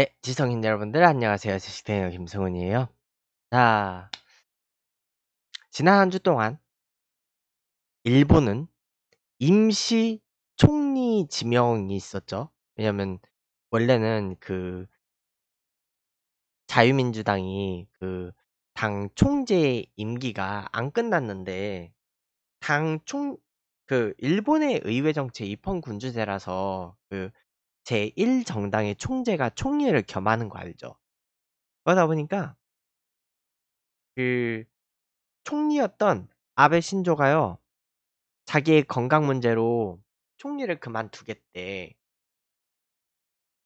네, 지성인 여러분들 안녕하세요. 지식대녀 김승훈이에요. 자, 지난 한 주 동안 일본은 임시 총리 지명이 있었죠. 왜냐면 원래는 그 자유민주당이 그 당 총재 임기가 안 끝났는데 당 총 그 일본의 의회 정치 입헌 군주제라서 그 제1정당의 총재가 총리를 겸하는 거 알죠? 그러다 보니까 그 총리였던 아베 신조가요. 자기의 건강 문제로 총리를 그만두겠대.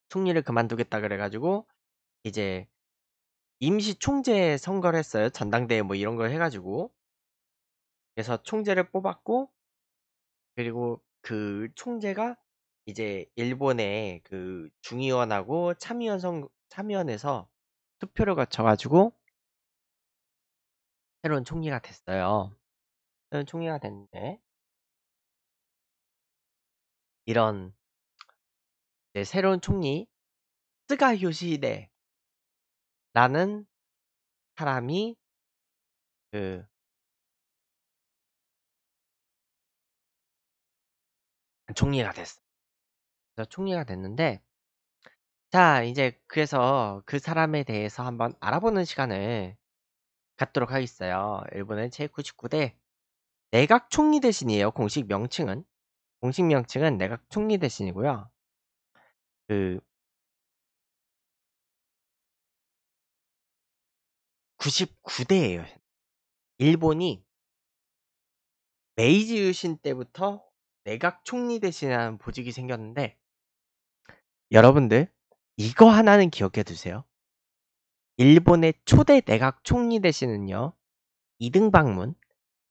총리를 그만두겠다 그래가지고 이제 임시 총재 선거를 했어요. 전당대회 뭐 이런 걸 해가지고. 그래서 총재를 뽑았고, 그리고 그 총재가 이제 일본의 그 중의원하고 참의원 선 참의원에서 투표를 거쳐가지고 새로운 총리가 됐어요. 새로운 총리가 됐는데 이런 이제 새로운 총리 스가 효시히데라는 사람이 그 총리가 됐어. 그래서 총리가 됐는데 자 이제 그래서 그 사람에 대해서 한번 알아보는 시간을 갖도록 하겠어요. 일본의 제99대 내각 총리 대신이에요. 공식 명칭은 공식 명칭은 내각 총리 대신이고요. 그 99대예요. 일본이 메이지 유신 때부터 내각 총리 대신하는 보직이 생겼는데 여러분들, 이거 하나는 기억해 두세요. 일본의 초대 내각 총리 대신은요, 2등 방문,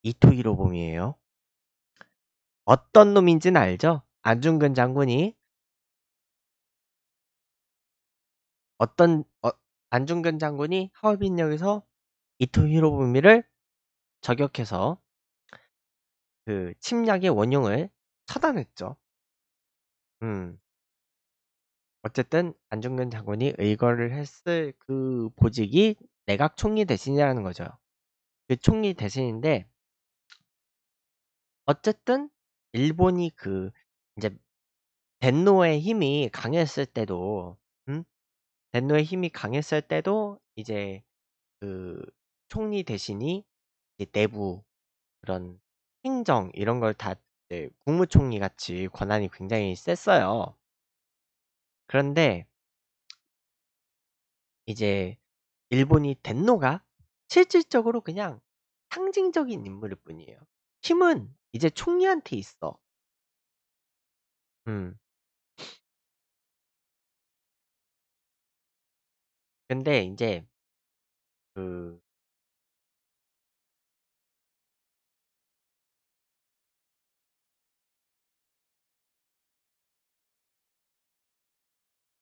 이토 히로봄이에요. 어떤 놈인지는 알죠? 안중근 장군이 어떤 어, 안중근 장군이 하얼빈역에서 이토 히로부미를 저격해서 그 침략의 원흉을 차단했죠 음. 어쨌든 안중근 장군이 의거를 했을 그 보직이 내각 총리 대신이라는 거죠. 그 총리 대신인데 어쨌든 일본이 그 이제 덴노의 힘이 강했을 때도 음? 덴노의 힘이 강했을 때도 이제 그 총리 대신이 내부 그런 행정 이런 걸 다 국무총리 같이 권한이 굉장히 셌어요. 그런데 이제 일본이 덴노가 실질적으로 그냥 상징적인 인물일 뿐이에요. 힘은 이제 총리한테 있어. 음. 근데 이제 그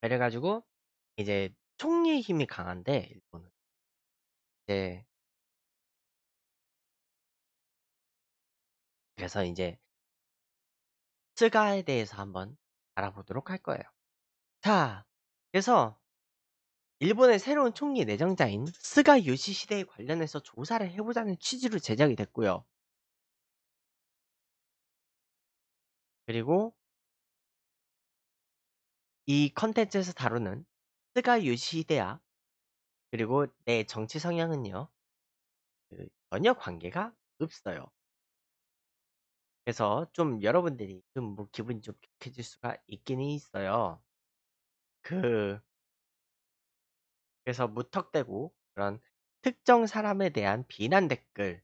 그래가지고 이제 총리의 힘이 강한데 일본은 이제 그래서 이제 스가에 대해서 한번 알아보도록 할 거예요. 자, 그래서 일본의 새로운 총리 내정자인 스가 요시 시대에 관련해서 조사를 해보자는 취지로 제작이 됐고요. 그리고 이 컨텐츠에서 다루는 스가 유시히데와 그리고 내 정치 성향은요 그 전혀 관계가 없어요. 그래서 좀 여러분들이 좀뭐 기분이 좀 격해질 수가 있기는 있어요. 그 그래서 무턱대고 그런 특정 사람에 대한 비난 댓글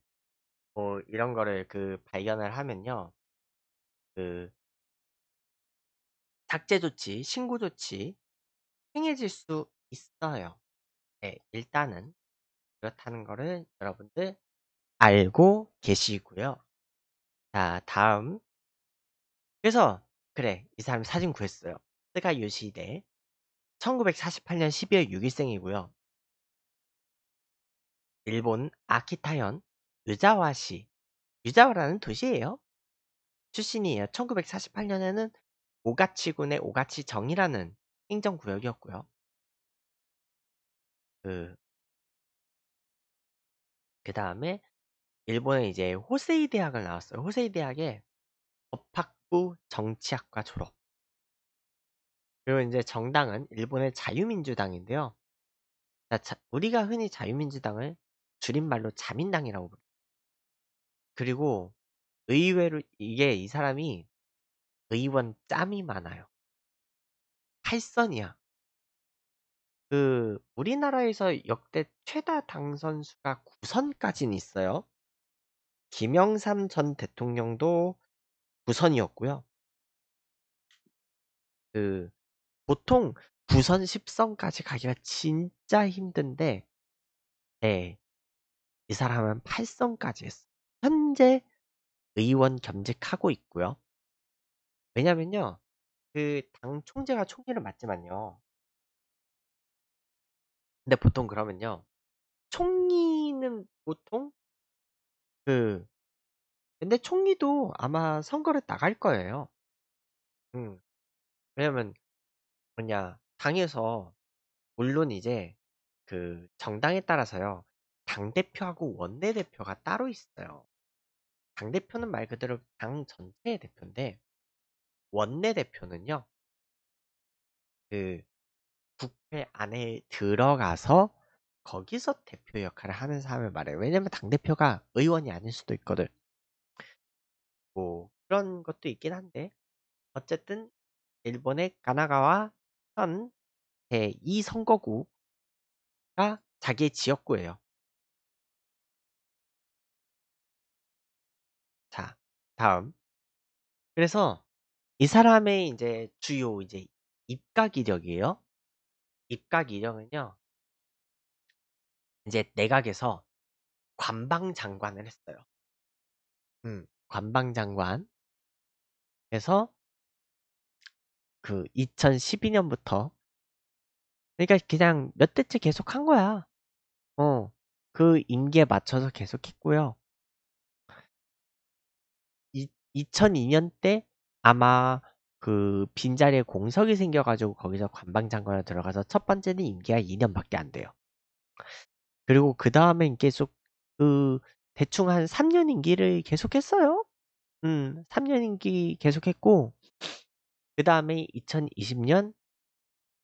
뭐 이런 거를 그 발견을 하면요 그 삭제 조치, 신고 조치 행해질 수 있어요. 네, 일단은 그렇다는 거를 여러분들 알고 계시고요. 자, 다음. 그래서 그래, 이 사람 사진 구했어요. 스가 요시대 1948년 12월 6일생이고요. 일본 아키타현 유자와시 유자와라는 도시예요. 출신이에요. 1948년에는 오가치군의 오가치정이라는 행정구역이었고요. 그, 다음에 일본에 이제 호세이 대학을 나왔어요. 호세이 대학에 법학부 정치학과 졸업. 그리고 이제 정당은 일본의 자유민주당인데요. 우리가 흔히 자유민주당을 줄임말로 자민당이라고 부릅니 그리고 의외로 이게 이 사람이 의원 짬이 많아요. 탈선이야. 그 우리나라에서 역대 최다 당선 수가 9선까지는 있어요. 김영삼 전 대통령도 9선이었고요. 그 보통 9선 10선까지 가기가 진짜 힘든데 네. 이 사람은 8선까지 했어요. 현재 의원 겸직하고 있고요. 왜냐면요. 그 당 총재가 총리는 맞지만요. 근데 보통 그러면요. 총리는 보통 그 근데 총리도 아마 선거를 나갈 거예요. 음. 왜냐면 뭐냐 당에서 물론 이제 그 정당에 따라서요. 당 대표하고 원내 대표가 따로 있어요. 당 대표는 말 그대로 당 전체의 대표인데 원내대표는요, 그 국회 안에 들어가서 거기서 대표 역할을 하는 사람을 말해요. 왜냐면 당대표가 의원이 아닐 수도 있거든. 뭐, 그런 것도 있긴 한데, 어쨌든, 일본의 가나가와 현 제2 선거구가 자기의 지역구예요. 자, 다음. 그래서 이 사람의 이제 주요 이제 입각 이력이에요. 입각 이력은요. 이제 내각에서 관방 장관을 했어요. 음, 관방 장관. 그래서 그 2012년부터 그러니까 그냥 몇 대째 계속 한 거야. 어. 그 임기에 맞춰서 계속 했고요. 2002년 때 아마 그 빈자리에 공석이 생겨가지고 거기서 관방장관으로 들어가서 첫 번째는 임기가 2년밖에 안 돼요. 그리고 그 다음엔 계속 그 대충 한 3년 임기를 계속했어요. 음, 3년 임기 계속했고 그 다음에 2020년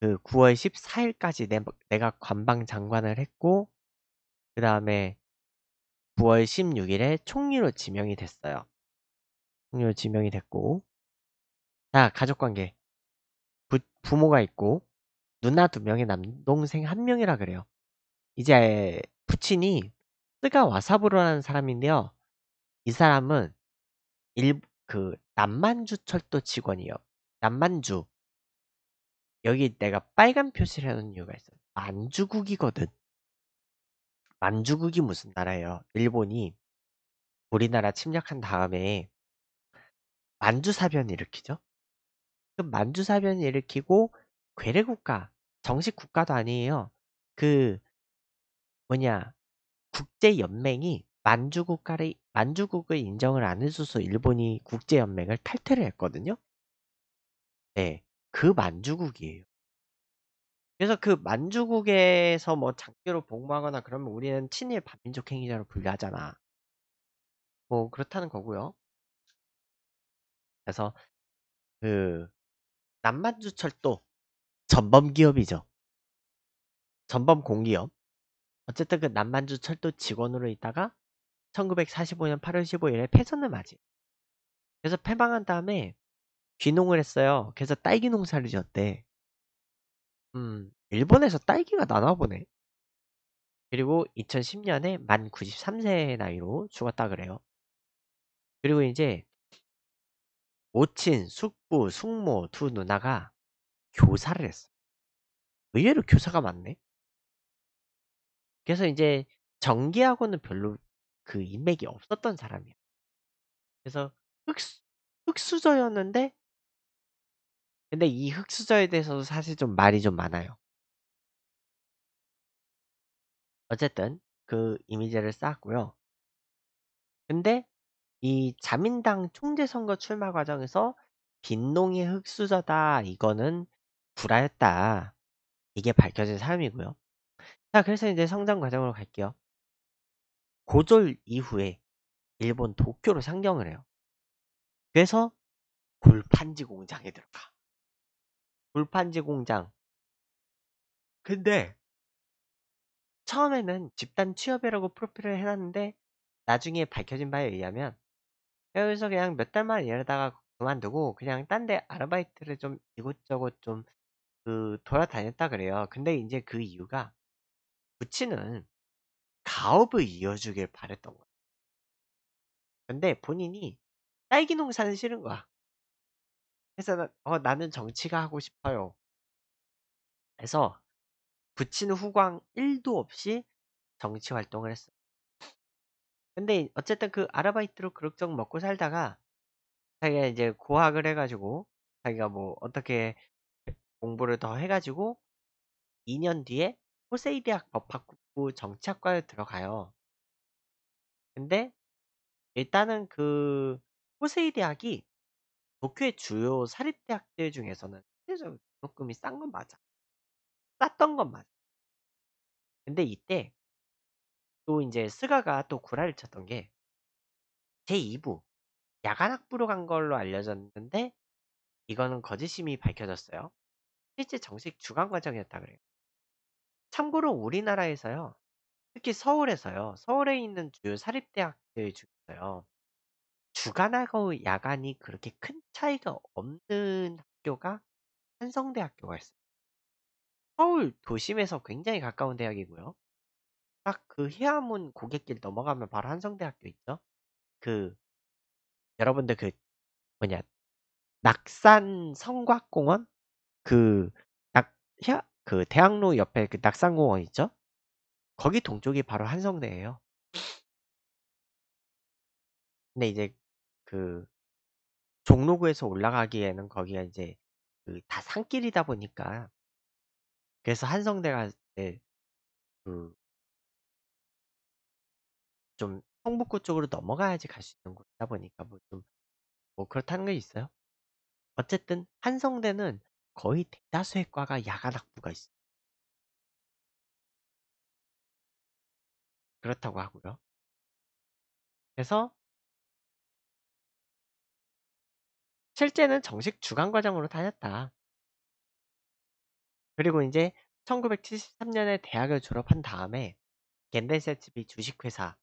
그 9월 14일까지 내, 내가 관방장관을 했고 그 다음에 9월 16일에 총리로 지명이 됐어요. 총리로 지명이 됐고 자, 가족관계. 부, 부모가 있고 누나 두 명에 남동생 한 명이라 그래요. 이제 부친이 스가 와사부로라는 사람인데요. 이 사람은 일, 그 남만주 철도 직원이요. 남만주. 여기 내가 빨간 표시를 해놓은 이유가 있어요. 만주국이거든. 만주국이 무슨 나라예요? 일본이 우리나라 침략한 다음에 만주사변 일으키죠? 만주사변을 일으키고 괴뢰국가, 정식 국가도 아니에요. 그 뭐냐 국제연맹이 만주국가를 만주국을 인정을 안 해줘서 일본이 국제연맹을 탈퇴를 했거든요. 네, 그 만주국이에요. 그래서 그 만주국에서 뭐 장교로 복무하거나 그러면 우리는 친일 반민족 행위자로 분류하잖아. 뭐 그렇다는 거고요. 그래서 그 남만주철도 전범기업이죠. 전범공기업. 어쨌든 그 남만주철도 직원으로 있다가 1945년 8월 15일에 패전을 맞이해 그래서 패망한 다음에 귀농을 했어요. 그래서 딸기 농사를 지었대. 음, 일본에서 딸기가 나나보네. 그리고 2010년에 만 93세 의 나이로 죽었다 그래요. 그리고 이제 모친, 숙부, 숙모 두 누나가 교사를 했어요. 의외로 교사가 많네. 그래서 이제 정기하고는 별로 그 인맥이 없었던 사람이야. 그래서 흑수, 흑수저였는데 근데 이 흑수저에 대해서도 사실 좀 말이 좀 많아요. 어쨌든 그 이미지를 쌓았고요. 근데 이 자민당 총재 선거 출마 과정에서 "빈농의 흙수저다. 이거는 불화였다." 이게 밝혀진 사유이고요. 자 그래서 이제 성장 과정으로 갈게요. 고졸 이후에 일본 도쿄로 상경을 해요. 그래서 골판지 공장에 들어가. 골판지 공장. 근데 처음에는 집단 취업이라고 프로필을 해놨는데 나중에 밝혀진 바에 의하면 여기서 그냥 몇 달만 일하다가 그만두고 그냥 딴 데 아르바이트를 좀 이곳저곳 좀그 돌아다녔다 그래요. 근데 이제 그 이유가 부친은 가업을 이어주길 바랬던 거예요. 근데 본인이 딸기 농사는 싫은 거야. 그래서 나, 어, 나는 정치가 하고 싶어요. 그래서 부친 후광 1도 없이 정치 활동을 했어 근데 어쨌든 그 아르바이트로 그럭저럭 먹고 살다가 자기가 이제 고학을 해가지고 자기가 뭐 어떻게 공부를 더 해가지고 2년 뒤에 호세이 대학 법학부 정치학과에 들어가요. 근데 일단은 그 호세이 대학이 도쿄의 주요 사립대학들 중에서는 상대적으로 등록금이 싼 건 맞아. 쌌던 건 맞아. 근데 이때 또 이제 스가가 또 구라를 쳤던 게 제2부 야간 학부로 간 걸로 알려졌는데 이거는 거짓심이 밝혀졌어요. 실제 정식 주간 과정이었다 그래요. 참고로 우리나라에서요. 특히 서울에서요. 서울에 있는 주요 사립대학들 중에서요. 주간하고 야간이 그렇게 큰 차이가 없는 학교가 한성대학교가 있어요. 서울 도심에서 굉장히 가까운 대학이고요. 딱그해암문고객길 넘어가면 바로 한성대학교 있죠? 그 여러분들 그 뭐냐 낙산 성곽공원 그낙그 그 대학로 옆에 그 낙산공원 있죠? 거기 동쪽이 바로 한성대예요. 근데 이제 그 종로구에서 올라가기에는 거기가 이제 그다 산길이다 보니까 그래서 한성대가 이제 그좀 성북구 쪽으로 넘어가야지 갈 수 있는 곳이다 보니까 뭐좀뭐 뭐 그렇다는 게 있어요. 어쨌든 한성대는 거의 대다수의 과가 야간 학부가 있어요. 그렇다고 하고요. 그래서 실제는 정식 주간과정으로 다녔다. 그리고 이제 1973년에 대학을 졸업한 다음에 겐데세츠비 주식회사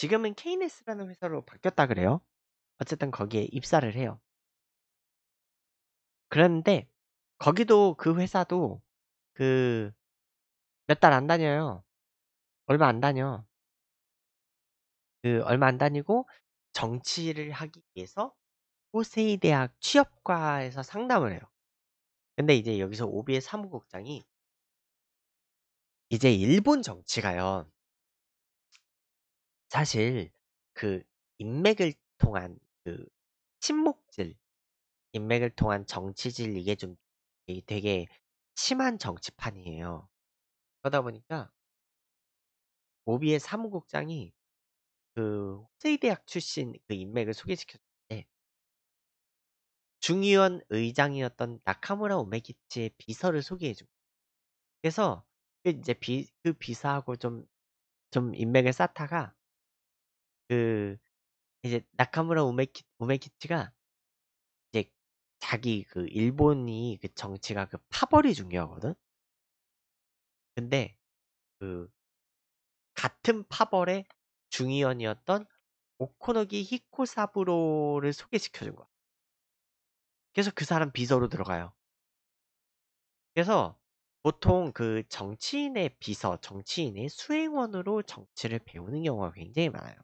지금은 KNS라는 회사로 바뀌었다 그래요. 어쨌든 거기에 입사를 해요. 그런데 거기도 그 회사도 그 몇 달 안 다녀요. 얼마 안 다녀. 그 얼마 안 다니고 정치를 하기 위해서 호세이 대학 취업과에서 상담을 해요. 근데 이제 여기서 오비의 사무국장이 이제 일본 정치가요. 사실 그 인맥을 통한 그 친목질, 인맥을 통한 정치질 이게 좀 되게 심한 정치판이에요. 그러다 보니까 모비의 사무국장이 그 호세이 대학 출신 그 인맥을 소개시켜줬는데 중의원 의장이었던 나카무라 오메기치의 비서를 소개해준 거예 그래서 그 이제 비, 그 비서하고 좀, 좀 인맥을 쌓다가 그 이제 나카무라 우메키 우메키치가 이제 자기 그 일본이 그 정치가 그 파벌이 중요하거든. 근데 그 같은 파벌의 중의원이었던 오코노기 히코사부로를 소개시켜준 거야. 그래서 그 사람 비서로 들어가요. 그래서 보통 그 정치인의 비서, 정치인의 수행원으로 정치를 배우는 경우가 굉장히 많아요.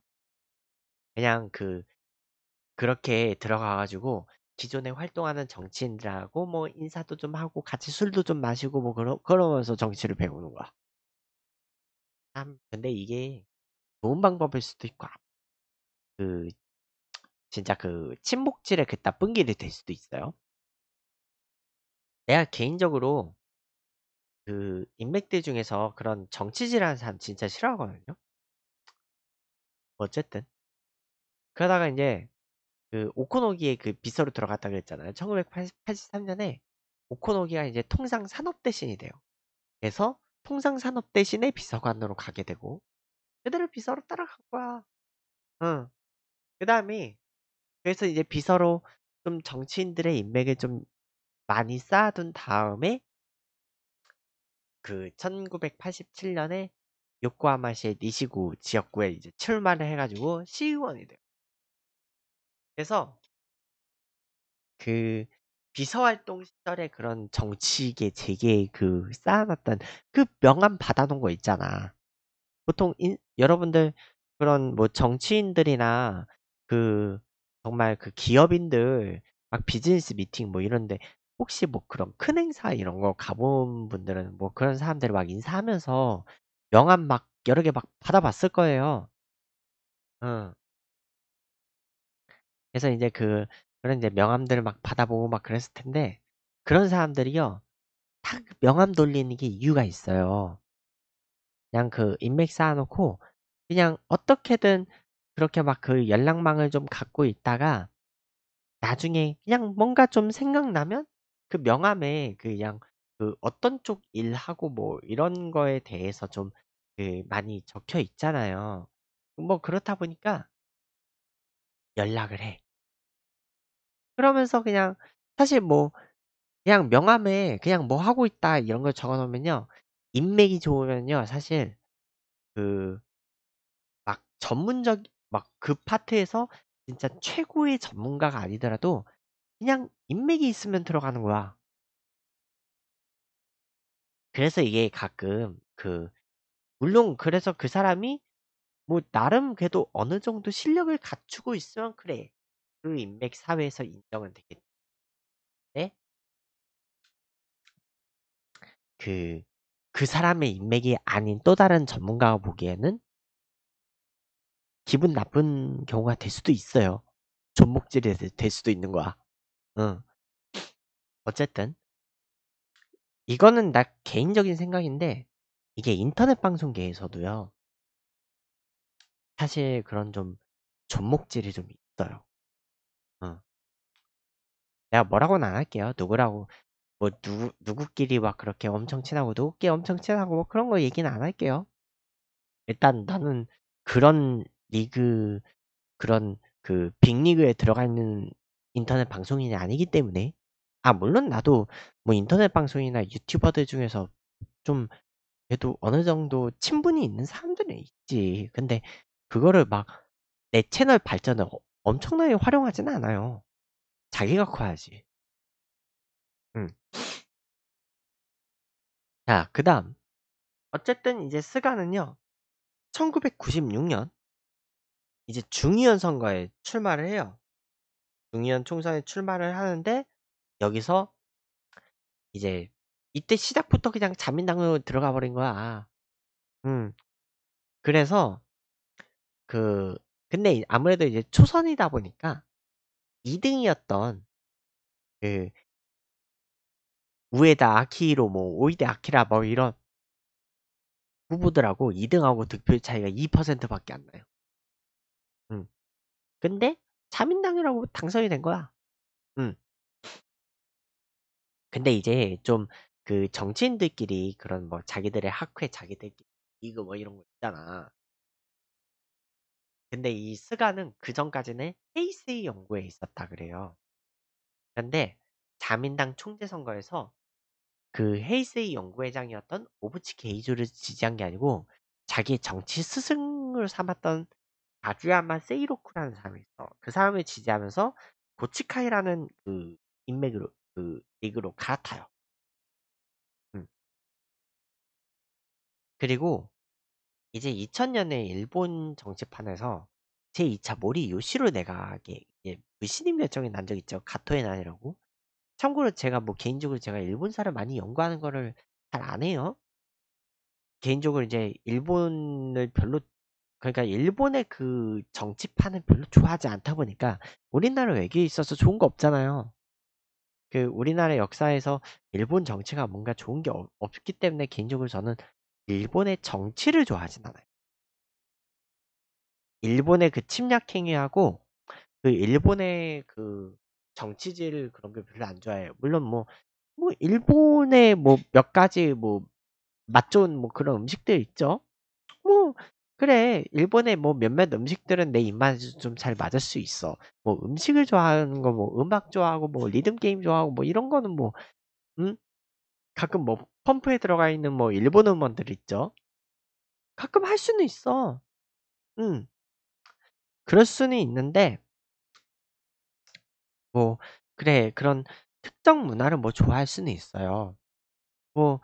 그냥 그 그렇게 들어가 가지고 기존에 활동하는 정치인들하고 뭐 인사도 좀 하고 같이 술도 좀 마시고 뭐 그러, 그러면서 정치를 배우는 거야. 참 근데 이게 좋은 방법일 수도 있고 아, 그 진짜 그 친목질에 그 나쁜 길이 될 수도 있어요. 내가 개인적으로 그 인맥들 중에서 그런 정치질하는 사람 진짜 싫어하거든요. 어쨌든 그러다가 이제 그 오코노기의 그 빗서로 들어갔다 그랬잖아요. 1983년에 오코노기가 이제 통상 산업 대신이 돼요. 그래서 통상 산업 대신에 비서관으로 가게 되고 그대로 비서로 따라간 거야. 응. 그 다음에 그래서 이제 비서로 좀 정치인들의 인맥을 좀 많이 쌓아둔 다음에 그 1987년에 요코하마시의 니시구 지역구에 이제 출마를 해가지고 시의원이 돼요. 그래서 그 비서활동 시절에 그런 정치계 재계 그 쌓아놨던 그 명함 받아놓은 거 있잖아. 보통 인, 여러분들 그런 뭐 정치인들이나 그 정말 그 기업인들 막 비즈니스 미팅 뭐 이런데 혹시 뭐 그런 큰 행사 이런 거 가본 분들은 뭐 그런 사람들 막 인사하면서 명함 막 여러 개 막 받아봤을 거예요. 응. 그래서 이제 그 그런 이제 명함들을 막 받아보고 막 그랬을 텐데 그런 사람들이요 딱 명함 돌리는 게 이유가 있어요. 그냥 그 인맥 쌓아놓고 그냥 어떻게든 그렇게 막 그 연락망을 좀 갖고 있다가 나중에 그냥 뭔가 좀 생각나면 그 명함에 그냥 그 어떤 쪽 일하고 뭐 이런 거에 대해서 좀 그 많이 적혀 있잖아요. 뭐 그렇다 보니까 연락을 해. 그러면서 그냥 사실 뭐 그냥 명함에 그냥 뭐 하고 있다 이런 걸 적어 놓으면요. 인맥이 좋으면요. 사실 그 막 전문적 막 그 파트에서 진짜 최고의 전문가가 아니더라도 그냥 인맥이 있으면 들어가는 거야. 그래서 이게 가끔 그 물론 그래서 그 사람이 뭐 나름 그래도 어느 정도 실력을 갖추고 있으면 그래. 그 인맥 사회에서 인정은 되겠는데 네? 그, 그 사람의 인맥이 아닌 또 다른 전문가가 보기에는 기분 나쁜 경우가 될 수도 있어요. 존목질이 될 수도 있는 거야. 응. 어쨌든 이거는 나 개인적인 생각인데 이게 인터넷 방송계에서도요. 사실 그런 좀 존목질이 좀 있어요. 내가 뭐라고는 안 할게요. 누구라고 뭐 누구 누구끼리 막 그렇게 엄청 친하고 누구끼리 엄청 친하고 뭐 그런 거 얘기는 안 할게요. 일단 나는 그런 리그 그런 그 빅리그에 들어가 있는 인터넷 방송인이 아니기 때문에 아 물론 나도 뭐 인터넷 방송이나 유튜버들 중에서 좀 그래도 어느 정도 친분이 있는 사람들은 있지 근데 그거를 막 내 채널 발전을 엄청나게 활용하진 않아요 자기가 커야지. 음. 자, 그 다음. 어쨌든 이제 스가는요, 1996년, 이제 중의원 선거에 출마를 해요. 중의원 총선에 출마를 하는데, 여기서 이제 이때 시작부터 그냥 자민당으로 들어가 버린 거야. 음. 그래서 그 근데 아무래도 이제 초선이다 보니까 2등이었던 그 우에다 아키로 뭐 오이데 아키라 뭐 이런 후보들하고 2등하고 득표 차이가 2%밖에 안 나요. 음. 근데 자민당이라고 당선이 된 거야. 음. 근데 이제 좀 그 정치인들끼리 그런 뭐 자기들의 학회 자기들끼리 이거 뭐 이런 거 있잖아. 근데 이 스가는 그 전까지는 헤이세이 연구에 있었다 그래요. 그런데 자민당 총재 선거에서 그 헤이세이 연구회장이었던 오부치 게이조를 지지한 게 아니고 자기의 정치 스승을 삼았던 아주야마 세이로쿠라는 사람이 있어. 그 사람을 지지하면서 고치카이라는 그 인맥으로 그 리그로 갈아타요. 음. 그리고 이제 2000년에 일본 정치판에서 제2차 모리 요시로 내가 무신임 결정이 난 적 있죠. 가토의 난이라고. 참고로 제가 뭐 개인적으로 제가 일본사를 많이 연구하는 거를 잘 안 해요. 개인적으로 이제 일본을 별로 그러니까 일본의 그 정치판을 별로 좋아하지 않다 보니까 우리나라 외교에 있어서 좋은 거 없잖아요. 그 우리나라 역사에서 일본 정치가 뭔가 좋은 게 없, 기 때문에 개인적으로 저는 일본의 정치를 좋아하진 않아요. 일본의 그 침략 행위하고 그 일본의 그 정치질 그런 게 별로 안 좋아해요. 물론 뭐, 뭐, 일본의 뭐 몇 가지 뭐 맛 좋은 뭐 그런 음식들 있죠? 뭐, 그래. 일본의 뭐 몇몇 음식들은 내 입맛에 좀 잘 맞을 수 있어. 뭐 음식을 좋아하는 거, 뭐 음악 좋아하고 뭐 리듬 게임 좋아하고 뭐 이런 거는 뭐, 음? 가끔 뭐 펌프에 들어가 있는 뭐 일본 음원들 있죠. 가끔 할 수는 있어. 음. 그럴 수는 있는데 뭐 그래 그런 특정 문화를 뭐 좋아할 수는 있어요. 뭐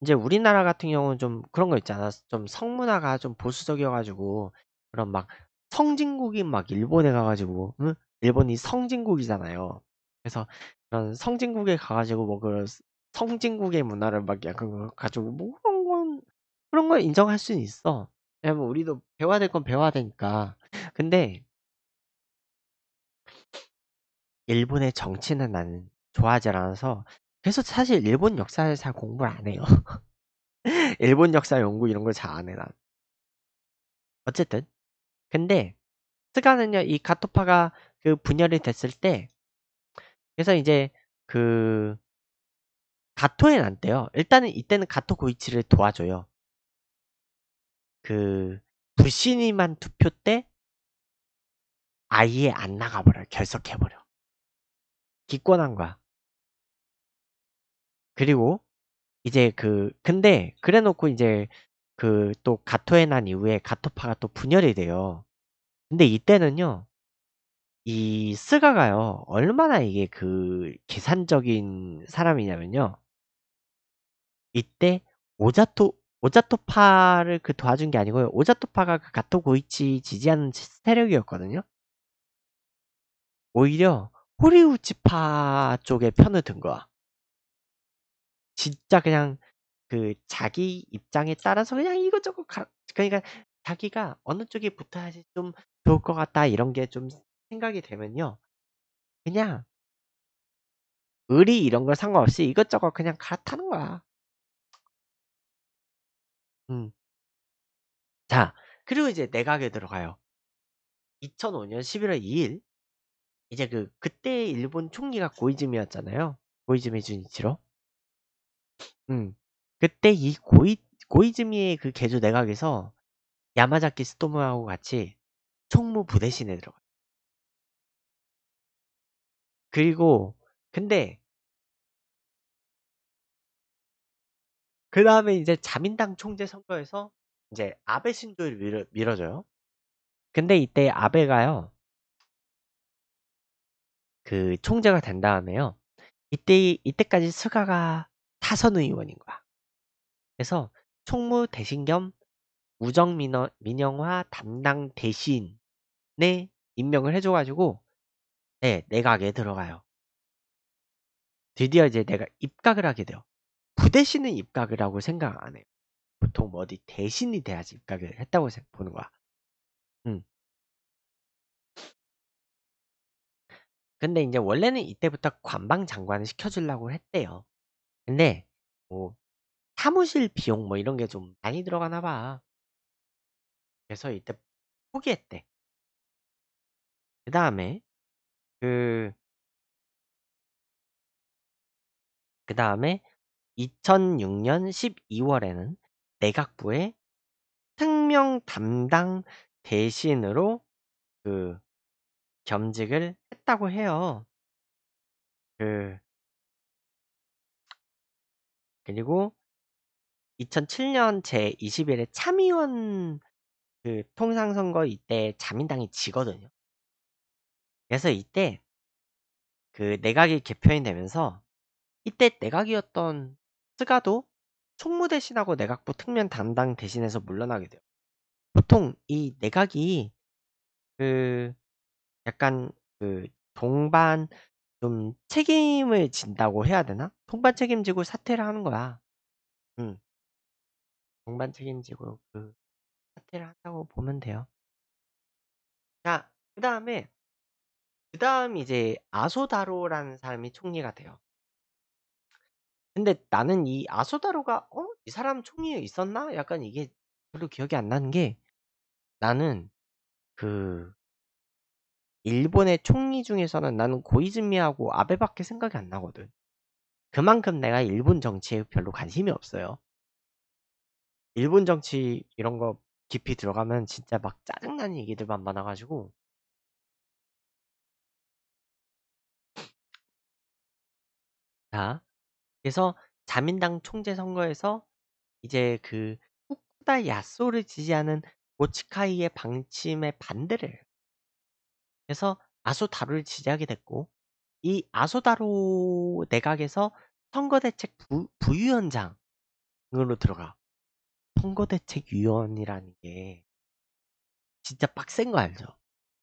이제 우리나라 같은 경우는 좀 그런 거 있잖아. 좀 성문화가 좀 보수적이어가지고 그런 막 성진국인 막 일본에 가가지고 응? 일본이 성진국이잖아요. 그래서 그런 성진국에 가가지고 뭐그런 성진국의 문화를 막 약간 가지고 뭐 그런 건 그런 걸 인정할 수는 있어. 왜냐면 우리도 배워야 될 건 배워야 되니까. 근데 일본의 정치는 나는 좋아하지 않아서 그래서 사실 일본 역사를 잘 공부를 안 해요. 일본 역사 연구 이런 걸 잘 안 해, 난. 어쨌든. 근데, 스가는요, 이카토파가그 분열이 됐을 때, 그래서 이제 그, 가토엔 난 돼요. 일단은 이때는 가토 고이치를 도와줘요. 그 불신이만 투표 때 아예 안 나가버려. 결석해버려. 기권한 거야. 그리고 이제 그 근데 그래놓고 이제 그 또 가토에 난 이후에 가토파가 또 분열이 돼요. 근데 이때는요 이 스가가요 얼마나 이게 그 계산적인 사람이냐면요 이때 오자토 오자토파를 그 도와준 게 아니고요. 오자토파가 그 가토 고이치 지지하는 세력이었거든요. 오히려 호리우치파 쪽에 편을 든 거야. 진짜 그냥 그 자기 입장에 따라서 그냥 이것저것 가, 그러니까 자기가 어느 쪽에 붙어야지 좀 좋을 것 같다 이런 게 좀 생각이 되면요. 그냥 의리 이런 걸 상관없이 이것저것 그냥 갈아타는 거야. 자 그리고 이제 내각에 들어가요. 2005년 11월2일 이제 그 그때 일본 총리가 고이즈미였잖아요. 고이즈미 준이치로. 음. 그때 이 고이 고이즈미의 그 개조 내각에서 야마자키 스토모하고 같이 총무 부대신에 들어가요. 그리고 근데 그 다음에 이제 자민당 총재 선거에서 이제 아베 신조를 밀어, 밀어줘요. 근데 이때 아베가요, 그 총재가 된 다음에요. 이때, 이때까지 스가가 타선 의원인 거야. 그래서 총무 대신 겸 우정 민영화 담당 대신에 임명을 해줘가지고, 네, 내각에 들어가요. 드디어 이제 내가 입각을 하게 돼요. 부대시는 그 입각을 하고 생각 안 해요. 보통 뭐 어디 대신이 돼야지 입각을 했다고 보는 거야. 근데 이제 원래는 이때부터 관방 장관을 시켜주려고 했대요. 근데 뭐 사무실 비용 뭐 이런 게 좀 많이 들어가나 봐. 그래서 이때 포기했대. 그 다음에 그그 다음에 2006년 12월에는 내각부에 특명 담당 대신으로 그 겸직을 했다고 해요. 그 그리고 2007년 제21회 참의원 그 통상선거 이때 자민당이 지거든요. 그래서 이때 그 내각이 개편이 되면서 이때 내각이었던 스가도 총무 대신하고 내각부 특면 담당 대신해서 물러나게 돼요. 보통 이 내각이 그 약간 그 동반 좀 책임을 진다고 해야 되나? 동반 책임지고 사퇴를 하는 거야. 음. 동반 책임지고 그 사퇴를 한다고 보면 돼요. 자, 그 다음에 그 다음 이제 아소다로라는 사람이 총리가 돼요. 근데 나는 이 아소다로가 '어? 이 사람 총리에 있었나?' 약간 이게 별로 기억이 안 나는 게 나는 그 일본의 총리 중에서는 나는 고이즈미하고 아베밖에 생각이 안 나거든. 그만큼 내가 일본 정치에 별로 관심이 없어요. 일본 정치 이런 거 깊이 들어가면 진짜 막 짜증나는 얘기들만 많아 가지고 자 그래서 자민당 총재 선거에서 이제 그 후쿠다 야쏘를 지지하는 모치카이의 방침에 반대를 해서 아소다루를 지지하게 됐고 이아소다루 내각에서 선거대책 부, 부위원장으로 들어가 선거대책위원이라는 게 진짜 빡센 거 알죠?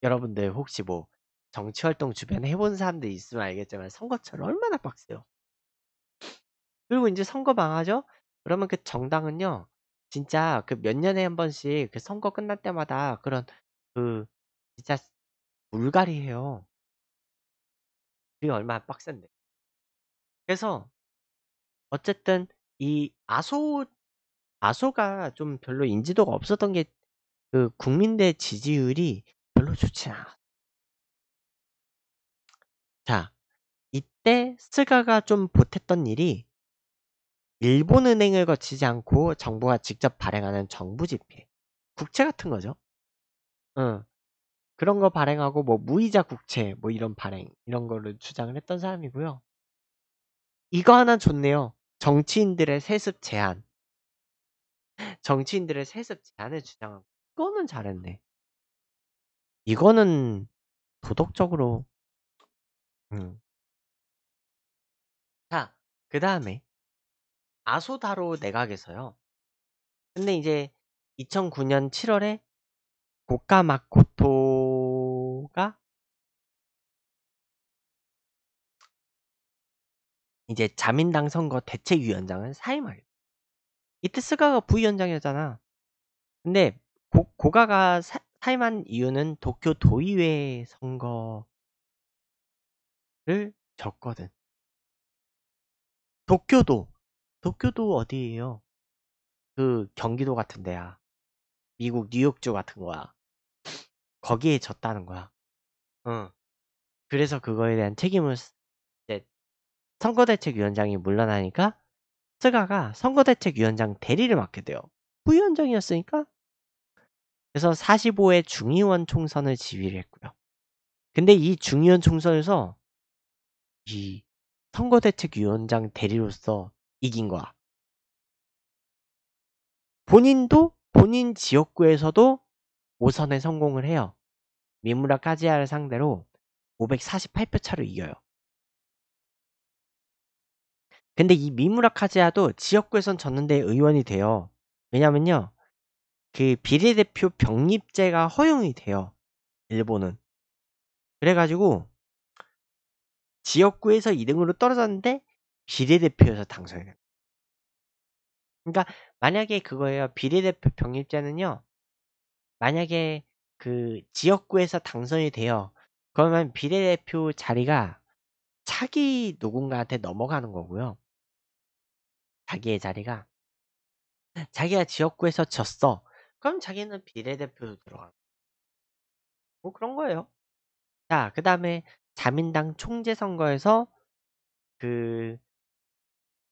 여러분들 혹시 뭐 정치활동 주변에 해본 사람들 있으면 알겠지만 선거철 얼마나 빡세요. 그리고 이제 선거 망하죠? 그러면 그 정당은요, 진짜 그 몇 년에 한 번씩 그 선거 끝날 때마다 그런 그 진짜 물갈이 해요. 그게 얼마나 빡센데. 그래서 어쨌든 이 아소 아소가 좀 별로 인지도가 없었던 게 그 국민대 지지율이 별로 좋지 않아. 자, 이때 스가가 좀 보탰던 일이 일본은행을 거치지 않고 정부가 직접 발행하는 정부 지폐, 국채 같은 거죠. 응. 그런 거 발행하고 뭐 무이자 국채 뭐 이런 발행 이런 거를 주장을 했던 사람이고요. 이거 하나 좋네요. 정치인들의 세습 제한. 정치인들의 세습 제한을 주장하고 이거는 잘했네. 이거는 도덕적으로 음. 자, 그 다음에 아소다로 내각에서요. 근데 이제 2009년 7월에 고카 마코토가 이제 자민당 선거 대책위원장을 사임할. 이때 스가가 부위원장이었잖아. 근데 고, 가가 사, 임한 이유는 도쿄 도의회 선거를 졌거든. 도쿄도 도쿄도 어디예요? 그 경기도 같은 데야. 미국 뉴욕주 같은 거야. 거기에 졌다는 거야. 응. 그래서 그거에 대한 책임을 이제 선거대책위원장이 물러나니까 스가가 선거대책위원장 대리를 맡게 돼요. 부위원장이었으니까. 그래서 45회 중의원 총선을 지휘를 했고요. 근데 이 중의원 총선에서 이 선거대책위원장 대리로서 이긴 거야. 본인도 본인 지역구에서도 5선에 성공을 해요. 미무라 까지야를 상대로 548표 차로 이겨요. 근데 이 미무라 카지야도 지역구에선 졌는데 의원이 돼요. 왜냐면요. 그 비례대표 병립제가 허용이 돼요. 일본은. 그래가지고 지역구에서 2등으로 떨어졌는데 비례대표여서 당선이 됩니다. 그러니까 만약에 그거예요. 비례대표 병립자는요. 만약에 그 지역구에서 당선이 돼요. 그러면 비례대표 자리가 차기 누군가한테 넘어가는 거고요. 자기의 자리가 자기가 지역구에서 졌어. 그럼 자기는 비례대표로 들어가뭐 그런 거예요. 자, 그 다음에 자민당 총재 선거에서 그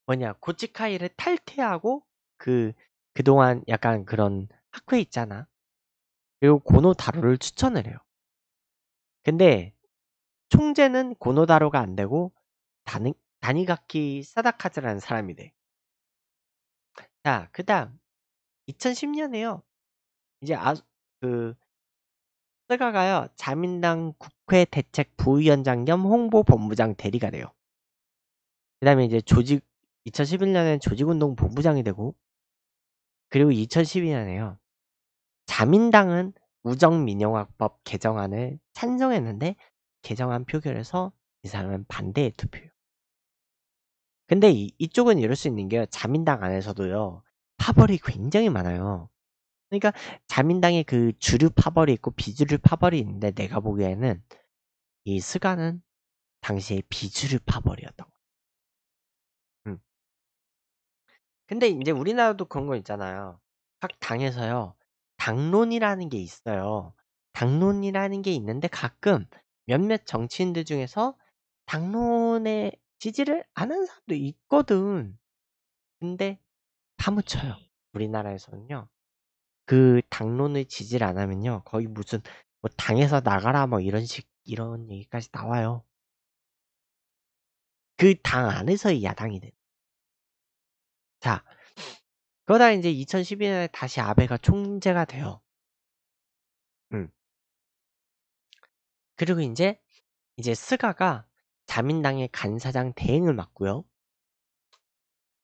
뭐냐 고치카이를 탈퇴하고 그 그동안 약간 그런 학회 있잖아. 그리고 고노다로를 추천을 해요. 근데 총재는 고노다로가 안 되고 다니, 다니가키 사다카즈라는 사람이 돼. 자, 그다음 2010년에요. 이제 아, 그 스가가요 자민당 국회 대책 부위원장 겸 홍보 본부장 대리가 돼요. 그다음에 이제 조직 2011년엔 조직운동 본부장이 되고 그리고 2012년에요. 자민당은 우정민영화법 개정안을 찬성했는데 개정안 표결에서 이 사람은 반대의 투표요. 근데 이, 이쪽은 이럴 수 있는 게 자민당 안에서도요. 파벌이 굉장히 많아요. 그러니까 자민당의 그 주류 파벌이 있고 비주류 파벌이 있는데 내가 보기에는 이 스가는 당시에 비주류 파벌이었던 근데 이제 우리나라도 그런 거 있잖아요. 각 당에서요. 당론이라는 게 있어요. 당론이라는 게 있는데 가끔 몇몇 정치인들 중에서 당론에 지지를 안 하는 사람도 있거든. 근데 다묻혀요 우리나라에서는요. 그 당론을 지지를 안 하면요. 거의 무슨 뭐 당에서 나가라 뭐 이런 식 이런 얘기까지 나와요. 그 당 안에서의 야당이 되는 자, 그러다 이제 2012년에 다시 아베가 총재가 돼요. 음. 그리고 이제 이제 스가가 자민당의 간사장 대행을 맡고요.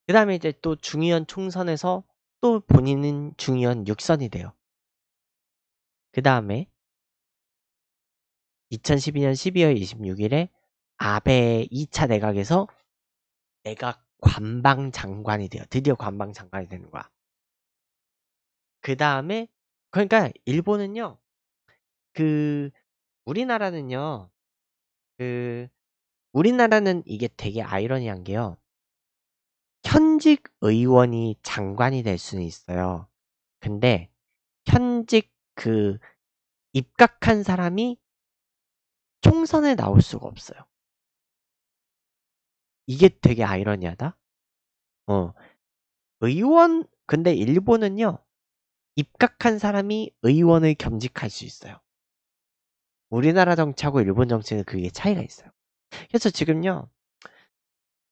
그 다음에 이제 또 중의원 총선에서 또 본인은 중의원 6선이 돼요. 그 다음에 2012년 12월 26일에 아베 2차 내각에서 내각 관방 장관이 돼요. 드디어 관방 장관이 되는 거야. 그 다음에 그러니까 일본은요. 그 우리나라는요. 그 우리나라는 이게 되게 아이러니한 게요. 현직 의원이 장관이 될 수는 있어요. 근데 현직 그 입각한 사람이 총선에 나올 수가 없어요. 이게 되게 아이러니하다. 어. 의원 근데 일본은요. 입각한 사람이 의원을 겸직할 수 있어요. 우리나라 정치하고 일본 정치는 그게 차이가 있어요. 그래서 지금요.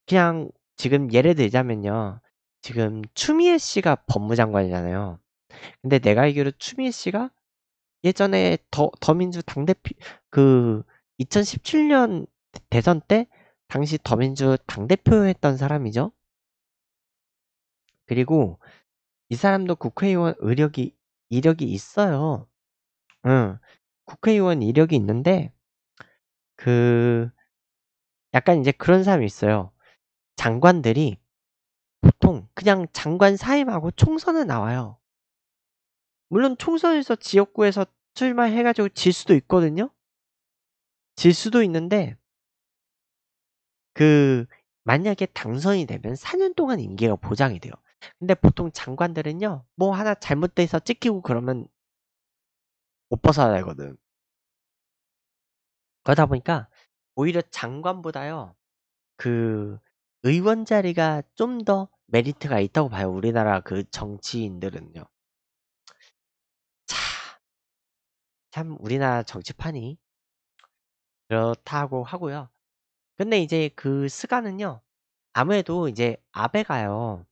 그냥 지금 예를 들자면요. 지금 추미애 씨가 법무장관이잖아요. 근데 내가 알기로 추미애 씨가 예전에 더, 더민주 당대표, 그, 2017년 대선 때 당시 더민주 당대표 했던 사람이죠. 그리고 이 사람도 국회의원 의력이 이력이 있어요. 응. 국회의원 이력이 있는데 그 약간 이제 그런 사람이 있어요. 장관들이 보통 그냥 장관 사임하고 총선에 나와요. 물론 총선에서 지역구에서 출마해가지고 질 수도 있거든요. 질 수도 있는데 그 만약에 당선이 되면 4년 동안 임기가 보장이 돼요. 근데 보통 장관들은요, 뭐 하나 잘못돼서 찍히고 그러면 못 벗어나야 되거든. 그러다 보니까 오히려 장관보다요, 그 의원 자리가 좀 더 메리트가 있다고 봐요. 우리나라 그 정치인들은요. 참, 참 우리나라 정치판이 그렇다고 하고요. 근데 이제 그 스가는요. 아무래도 이제 아베가요.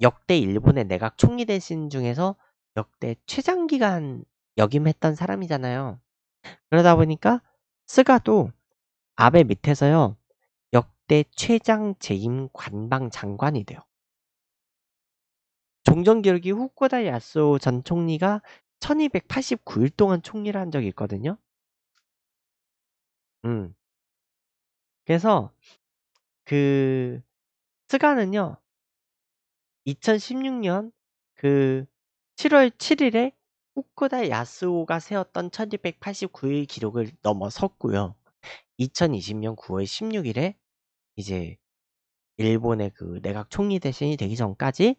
역대 일본의 내각 총리 대신 중에서 역대 최장 기간 역임했던 사람이잖아요. 그러다 보니까 스가도 아베 밑에서요. 역대 최장 재임 관방 장관이 돼요. 종전 기록이 후쿠다 야스오 전 총리가 1289일 동안 총리를 한 적이 있거든요. 음. 그래서 그 스가는요. 2016년 그 7월 7일에 후쿠다 야스오가 세웠던 1289일 기록을 넘어섰고요. 2020년 9월 16일에 이제 일본의 그 내각 총리 대신이 되기 전까지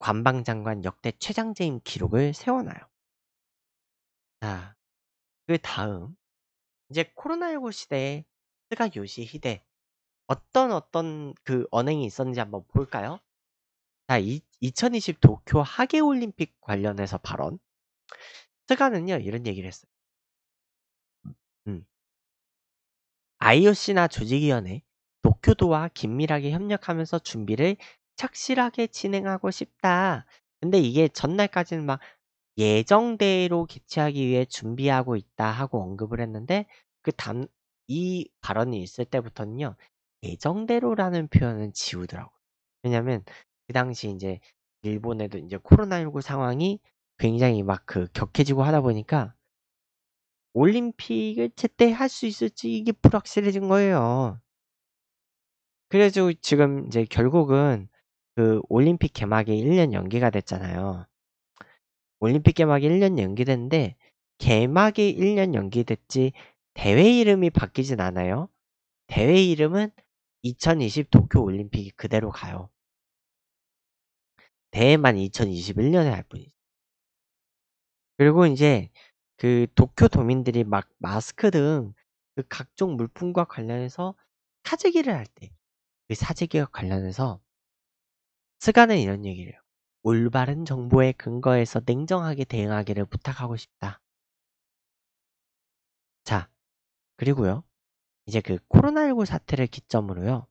관방장관 역대 최장재임 기록을 세워놔요. 자, 그 다음 이제 코로나19 시대에 스가 요시히데 어떤 어떤 그 언행이 있었는지 한번 볼까요? 자, 이, 2020 도쿄 하계 올림픽 관련해서 발언. 스가는요 이런 얘기를 했어요. 음. IOC나 조직위원회, 도쿄도와 긴밀하게 협력하면서 준비를 착실하게 진행하고 싶다. 근데 이게 전날까지는 막 예정대로 개최하기 위해 준비하고 있다 하고 언급을 했는데 그 단 이 발언이 있을 때부터는요 예정대로라는 표현은 지우더라고요. 왜냐하면 그 당시 이제 일본에도 이제 코로나19 상황이 굉장히 막 그 격해지고 하다 보니까 올림픽을 제때 할 수 있을지 이게 불확실해진 거예요. 그래서 지금 이제 결국은 그 올림픽 개막이 1년 연기가 됐잖아요. 올림픽 개막이 1년 연기됐는데 개막이 1년 연기됐지 대회 이름이 바뀌진 않아요. 대회 이름은 2020 도쿄 올림픽이 그대로 가요. 대회만 2021년에 할뿐이지 그리고 이제 그 도쿄 도민들이 막 마스크 등 그 각종 물품과 관련해서 사재기를 할 때 그 사재기와 관련해서 스가는 이런 얘기를 해요. 올바른 정보에 근거해서 냉정하게 대응하기를 부탁하고 싶다. 자, 그리고요. 이제 그 코로나19 사태를 기점으로요.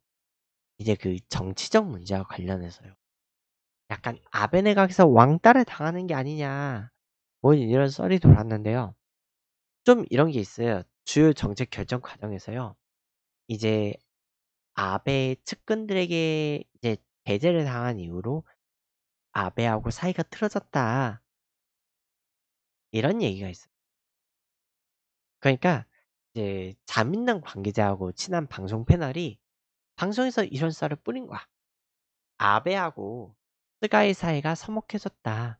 이제 그 정치적 문제와 관련해서요. 약간 아베네각에서 왕따를 당하는 게 아니냐. 뭐 이런 썰이 돌았는데요. 좀 이런 게 있어요. 주요 정책 결정 과정에서요. 이제 아베 측근들에게 이제 배제를 당한 이후로 아베하고 사이가 틀어졌다. 이런 얘기가 있어요. 그러니까 이제 자민당 관계자하고 친한 방송 패널이 방송에서 이런 썰을 뿌린 거야. 아베하고 스가의 사이가 서먹해졌다.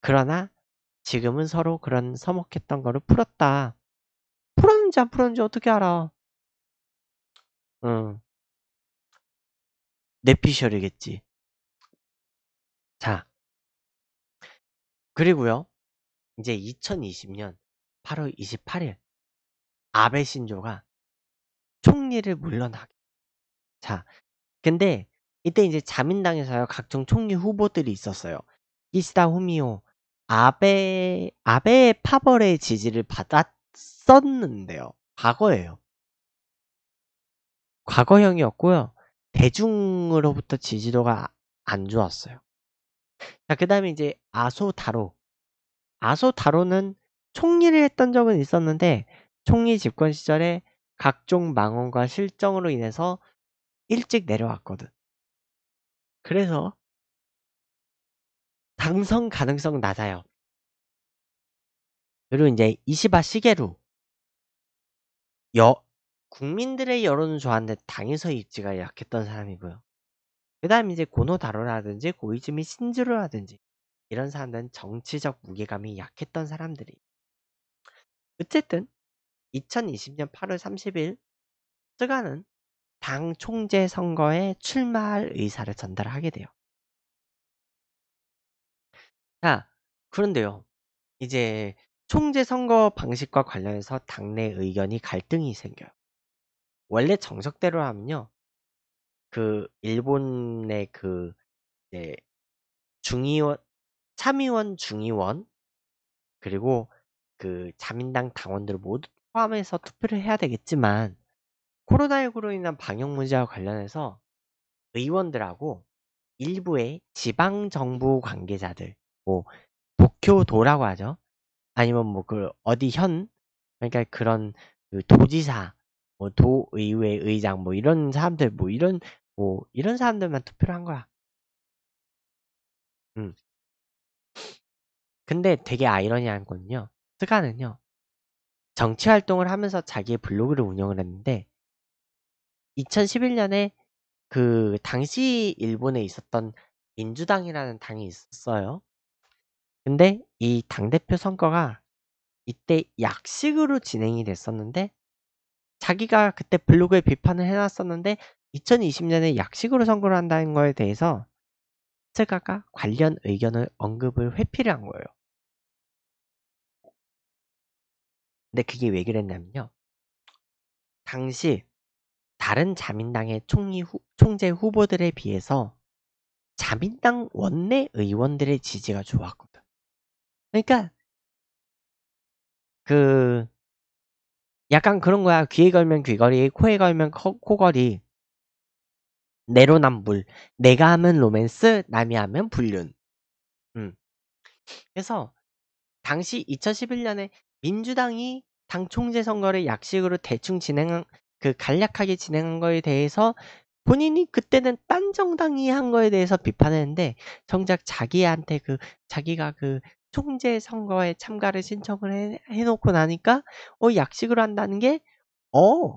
그러나 지금은 서로 그런 서먹했던 거를 풀었다. 풀었는지 안 풀었는지 어떻게 알아? 응. 내피셜이겠지. 자. 그리고요. 이제 2020년 8월28일 아베 신조가 총리를 물러나게 자 근데 이때 이제 자민당에서요 각종 총리 후보들이 있었어요. 이시다 후미오 아베 아베의 파벌의 지지를 받았었는데요. 과거에요. 과거형이었고요. 대중으로부터 지지도가 안 좋았어요. 자, 그 다음에 이제 아소다로. 아소다로는 총리를 했던 적은 있었는데 총리 집권 시절에 각종 망언과 실정으로 인해서 일찍 내려왔거든. 그래서 당선 가능성 낮아요. 그리고 이제 이시바 시게루 여 국민들의 여론을 좋아하는데 당에서 입지가 약했던 사람이고요. 그 다음 이제 고노다로라든지 고이즈미 신즈로라든지 이런 사람들은 정치적 무게감이 약했던 사람들이 어쨌든 2020년 8월 30일 스가는 당 총재 선거에 출마할 의사를 전달하게 돼요. 자, 그런데요. 이제 총재 선거 방식과 관련해서 당내 의견이 갈등이 생겨요. 원래 정석대로 하면요. 그 일본의 그 이제 중의원 참의원 중의원 그리고 그 자민당 당원들 모두 포함해서 투표를 해야 되겠지만 코로나19로 인한 방역 문제와 관련해서 의원들하고 일부의 지방 정부 관계자들 뭐 도쿄도라고 하죠 아니면 뭐 그 어디 현 그러니까 그런 그 도지사 뭐 도의회 의장 뭐 이런 사람들 뭐 이런 뭐 이런 사람들만 투표를 한 거야. 음. 근데 되게 아이러니한 건요. 스가는요. 정치 활동을 하면서 자기의 블로그를 운영을 했는데 2011년에 그 당시 일본에 있었던 민주당이라는 당이 있었어요. 근데 이 당대표 선거가 이때 약식으로 진행이 됐었는데 자기가 그때 블로그에 비판을 해놨었는데 2020년에 약식으로 선거를 한다는 거에 대해서 스가가 관련 의견을 언급을 회피를 한 거예요. 근데 그게 왜 그랬냐면요. 당시 다른 자민당의 총리 후, 총재 후보들에 비해서 자민당 원내 의원들의 지지가 좋았거든. 그러니까 그 약간 그런 거야. 귀에 걸면 귀걸이, 코에 걸면 코, 코걸이. 내로남불. 내가 하면 로맨스, 남이 하면 불륜. 음. 그래서 당시 2011년에 민주당이 당 총재 선거를 약식으로 대충 진행한 그 간략하게 진행한 거에 대해서 본인이 그때는 딴 정당이 한 거에 대해서 비판했는데 정작 자기한테 그 자기가 그 총재 선거에 참가를 신청을 해, 해놓고 나니까 어약식을 한다는 게 어, 오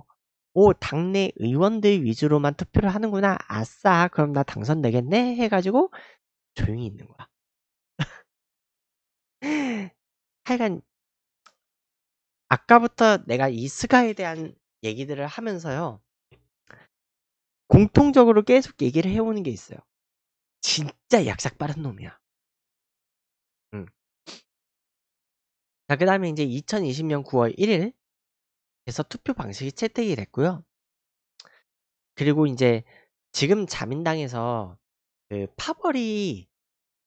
어, 당내 의원들 위주로만 투표를 하는구나 아싸 그럼 나 당선되겠네 해가지고 조용히 있는 거야. 하여간 아까부터 내가 이 스가에 대한 얘기들을 하면서요. 공통적으로 계속 얘기를 해오는 게 있어요. 진짜 약삭 빠른 놈이야. 자, 그 다음에 이제 2020년 9월 1일 에서 투표 방식이 채택이 됐고요. 그리고 이제 지금 자민당에서 그 파벌이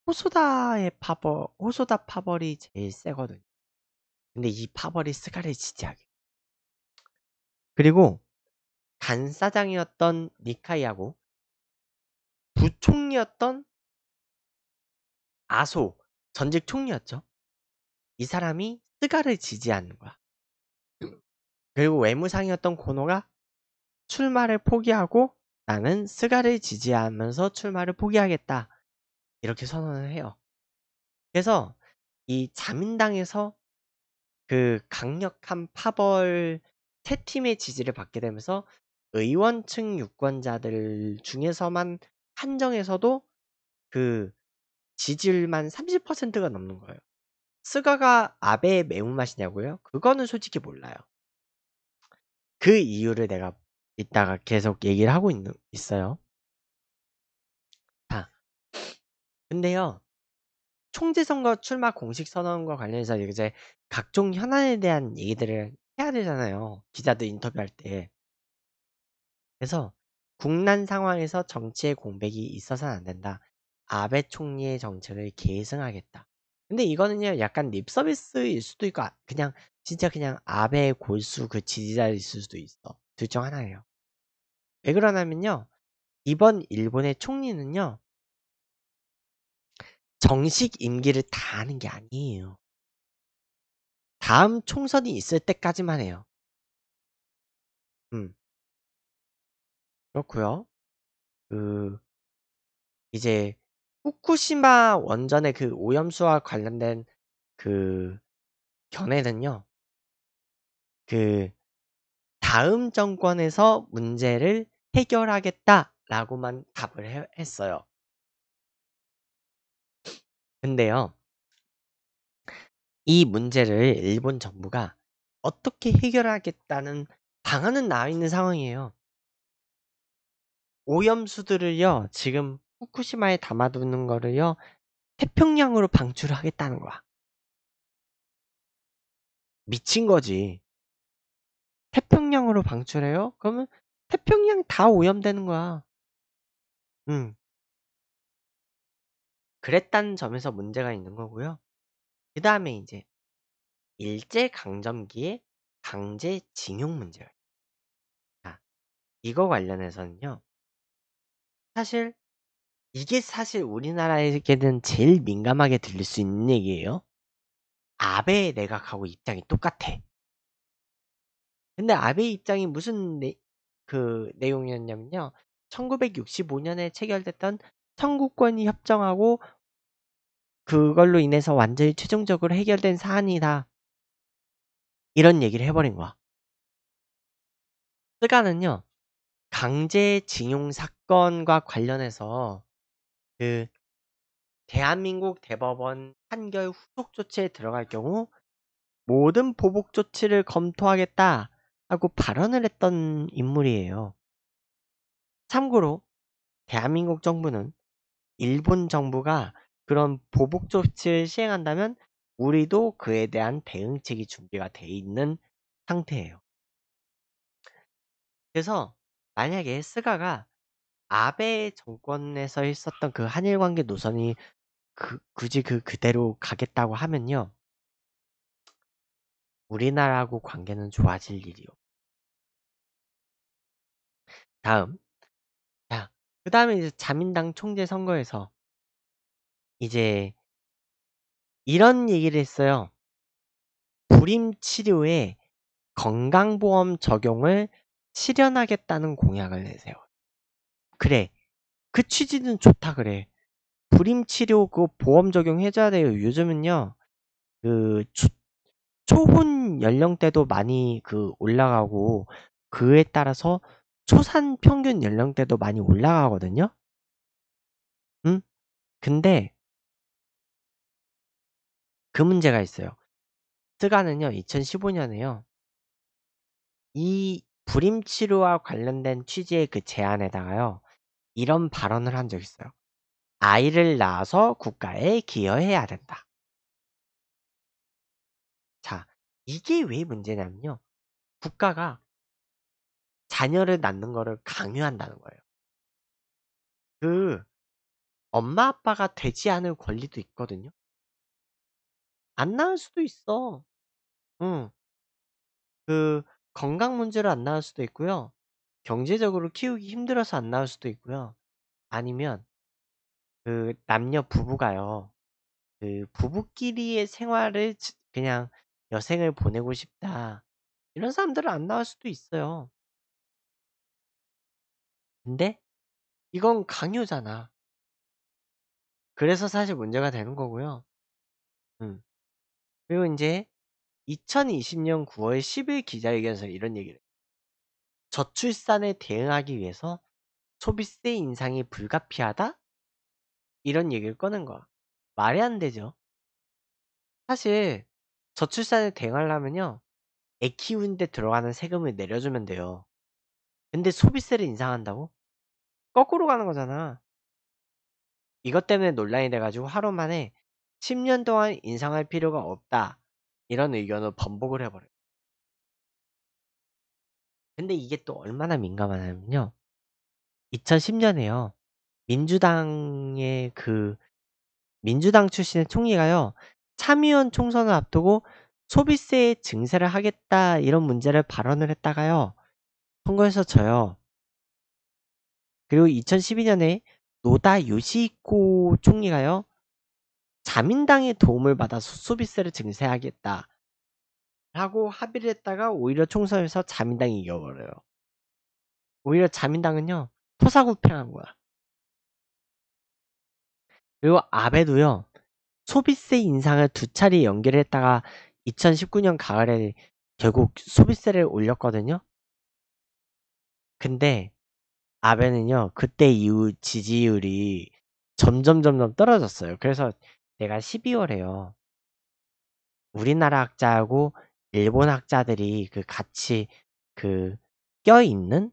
호소다의 파벌, 호소다 파벌이 제일 세거든요. 근데 이 파벌이 스가를 지지하게. 그리고 간 사장이었던 니카이하고 부총리였던 아소 전직 총리였죠. 이 사람이 스가를 지지하는 거야. 그리고 외무상이었던 고노가 출마를 포기하고 나는 스가를 지지하면서 출마를 포기하겠다. 이렇게 선언을 해요. 그래서 이 자민당에서 그 강력한 파벌 세 팀의 지지를 받게 되면서 의원층 유권자들 중에서만 한정에서도 그 지지율만 30%가 넘는 거예요. 스가가 아베의 매운맛이냐고요? 그거는 솔직히 몰라요. 그 이유를 내가 이따가 계속 얘기를 하고 있는, 있어요. 아, 근데요. 총재 선거 출마 공식 선언과 관련해서 이제 각종 현안에 대한 얘기들을 해야 되잖아요. 기자들 인터뷰할 때. 그래서 국난 상황에서 정치의 공백이 있어서는 안 된다. 아베 총리의 정책을 계승하겠다. 근데 이거는요 약간 립 서비스일 수도 있고 아, 그냥 진짜 그냥 아베 골수 그 지지자일 수도 있어 둘 중 하나예요 왜 그러냐면요 이번 일본의 총리는요 정식 임기를 다 하는 게 아니에요 다음 총선이 있을 때까지만 해요 음 그렇고요 그 이제 후쿠시마 원전의 그 오염수와 관련된 그 견해는요. 그 다음 정권에서 문제를 해결하겠다라고만 답을 했어요. 근데요. 이 문제를 일본 정부가 어떻게 해결하겠다는 방안은 나와 있는 상황이에요. 오염수들을요, 지금 후쿠시마에 담아두는 거를요. 태평양으로 방출을 하겠다는 거야. 미친 거지. 태평양으로 방출해요? 그러면 태평양 다 오염되는 거야. 응. 그랬다는 점에서 문제가 있는 거고요. 그 다음에 이제 일제 강점기의 강제 징용 문제 자, 이거 관련해서는요. 사실 이게 사실 우리나라에게는 제일 민감하게 들릴 수 있는 얘기예요. 아베 내각하고 입장이 똑같아. 근데 아베 입장이 무슨 내, 그 내용이었냐면요. 1965년에 체결됐던 청구권이 협정하고 그걸로 인해서 완전히 최종적으로 해결된 사안이다. 이런 얘기를 해버린 거야. 스가는요. 강제징용 사건과 관련해서 그 대한민국 대법원 판결 후속 조치에 들어갈 경우 모든 보복 조치를 검토하겠다 하고 발언을 했던 인물이에요. 참고로 대한민국 정부는 일본 정부가 그런 보복 조치를 시행한다면 우리도 그에 대한 대응책이 준비가 돼 있는 상태예요. 그래서 만약에 스가가 아베 정권에서 있었던 그 한일 관계 노선이 그, 굳이 그 그대로 가겠다고 하면요. 우리나라하고 관계는 좋아질 일이 요 다음. 자, 그 다음에 이제 자민당 총재 선거에서 이제 이런 얘기를 했어요. 불임 치료에 건강보험 적용을 실현하겠다는 공약을 내세요. 그래. 그 취지는 좋다 그래. 불임 치료 그 보험 적용해줘야 돼요. 요즘은요. 그 초, 초혼 연령대도 많이 그 올라가고 그에 따라서 초산 평균 연령대도 많이 올라가거든요. 응? 근데 그 문제가 있어요. 스가는요. 2015년에요. 이 불임치료와 관련된 취지의 그 제안에다가요. 이런 발언을 한 적 있어요. 아이를 낳아서 국가에 기여해야 된다. 자, 이게 왜 문제냐면요. 국가가 자녀를 낳는 거를 강요한다는 거예요. 그 엄마 아빠가 되지 않을 권리도 있거든요. 안 낳을 수도 있어. 응. 그 건강 문제로 안 낳을 수도 있고요. 경제적으로 키우기 힘들어서 안 나올 수도 있고요. 아니면 그 남녀 부부가요. 그 부부끼리의 생활을 그냥 여생을 보내고 싶다. 이런 사람들은 안 나올 수도 있어요. 근데 이건 강요잖아. 그래서 사실 문제가 되는 거고요. 음. 그리고 이제 2020년 9월 10일 기자회견에서 이런 얘기를 저출산에 대응하기 위해서 소비세 인상이 불가피하다? 이런 얘기를 꺼낸 거야. 말이 안 되죠. 사실 저출산에 대응하려면요. 애 키우는데 들어가는 세금을 내려주면 돼요. 근데 소비세를 인상한다고? 거꾸로 가는 거잖아. 이것 때문에 논란이 돼가지고 하루 만에 10년 동안 인상할 필요가 없다. 이런 의견을 번복을 해버려요. 근데 이게 또 얼마나 민감하냐면요. 2010년에요. 민주당의 그 민주당 출신의 총리가요. 참의원 총선을 앞두고 소비세 증세를 하겠다 이런 문제를 발언을 했다가요. 선거에서 져요. 그리고 2012년에 노다 요시코 총리가요. 자민당의 도움을 받아 소비세를 증세하겠다. 하고 합의를 했다가 오히려 총선에서 자민당이 이겨버려요. 오히려 자민당은요, 토사구팽한 거야. 그리고 아베도요, 소비세 인상을 두 차례 연결했다가 2019년 가을에 결국 소비세를 올렸거든요. 근데 아베는요, 그때 이후 지지율이 점점 점점 떨어졌어요. 그래서 내가 12월에요. 우리나라 학자하고 일본 학자들이 그 같이 그 껴있는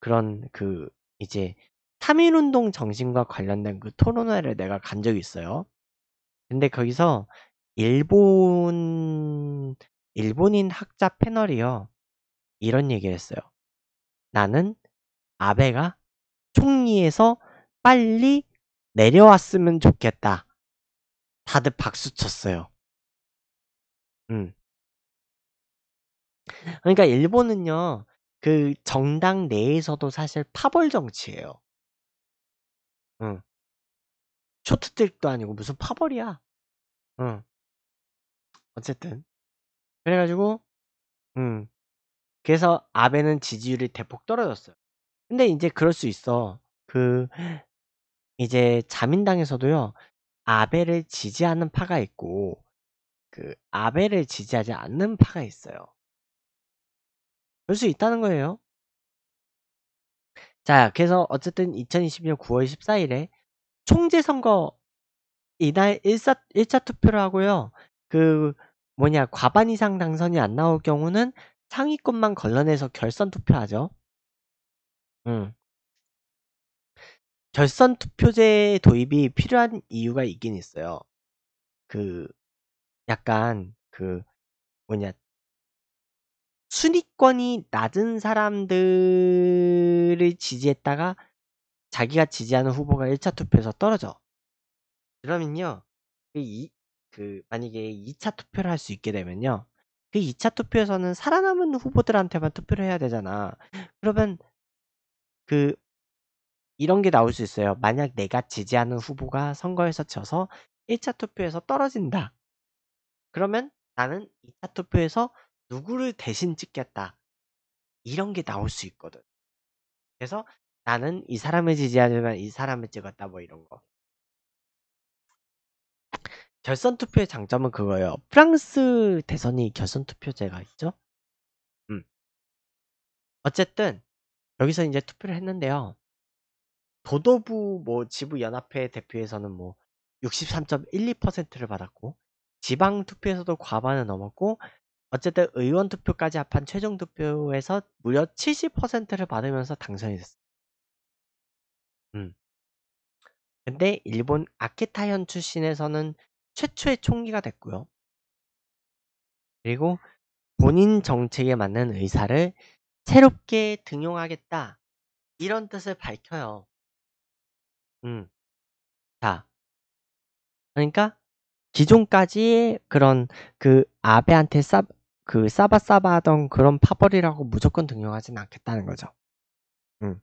그런 그 이제 3.1운동 정신과 관련된 그 토론회를 내가 간 적이 있어요. 근데 거기서 일본, 일본인 학자 패널이요. 이런 얘기를 했어요. 나는 아베가 총리에서 빨리 내려왔으면 좋겠다. 다들 박수 쳤어요. 음. 그러니까 일본은요. 그 정당 내에서도 사실 파벌 정치예요. 응. 초트택도 아니고 무슨 파벌이야. 응. 어쨌든 그래 가지고 음. 그래서 아베는 지지율이 대폭 떨어졌어요. 근데 이제 그럴 수 있어. 그 이제 자민당에서도요. 아베를 지지하는 파가 있고 그 아베를 지지하지 않는 파가 있어요. 올수 있다는 거예요. 자, 그래서 어쨌든 2020년 9월 14일에 총재 선거 이날 1사, 1차 투표를 하고요. 그 뭐냐 과반 이상 당선이 안 나올 경우는 상위권만 걸러내서 결선 투표하죠. 음. 결선 투표제 도입이 필요한 이유가 있긴 있어요. 그 약간 그 뭐냐 순위권이 낮은 사람들을 지지했다가 자기가 지지하는 후보가 1차 투표에서 떨어져. 그러면요, 그, 이, 그 만약에 2차 투표를 할 수 있게 되면요, 그 2차 투표에서는 살아남은 후보들한테만 투표를 해야 되잖아. 그러면 그 이런 게 나올 수 있어요. 만약 내가 지지하는 후보가 선거에서 져서 1차 투표에서 떨어진다. 그러면 나는 2차 투표에서 누구를 대신 찍겠다. 이런 게 나올 수 있거든. 그래서 나는 이 사람을 지지하지만 이 사람을 찍었다 뭐 이런 거. 결선 투표의 장점은 그거예요. 프랑스 대선이 결선 투표제가 있죠? 음. 어쨌든 여기서 이제 투표를 했는데요. 도도부 뭐 지부 연합회 대표에서는 뭐 63.12%를 받았고 지방 투표에서도 과반을 넘었고 어쨌든 의원 투표까지 합한 최종 투표에서 무려 70%를 받으면서 당선이 됐어요. 음. 근데 일본 아키타현 출신에서는 최초의 총리가 됐고요. 그리고 본인 정책에 맞는 의사를 새롭게 등용하겠다. 이런 뜻을 밝혀요. 음. 자. 그러니까 기존까지 그런 그 아베한테 쌉, 그 싸바싸바 하던 그런 파벌이라고 무조건 등용하지는 않겠다는 거죠. 음.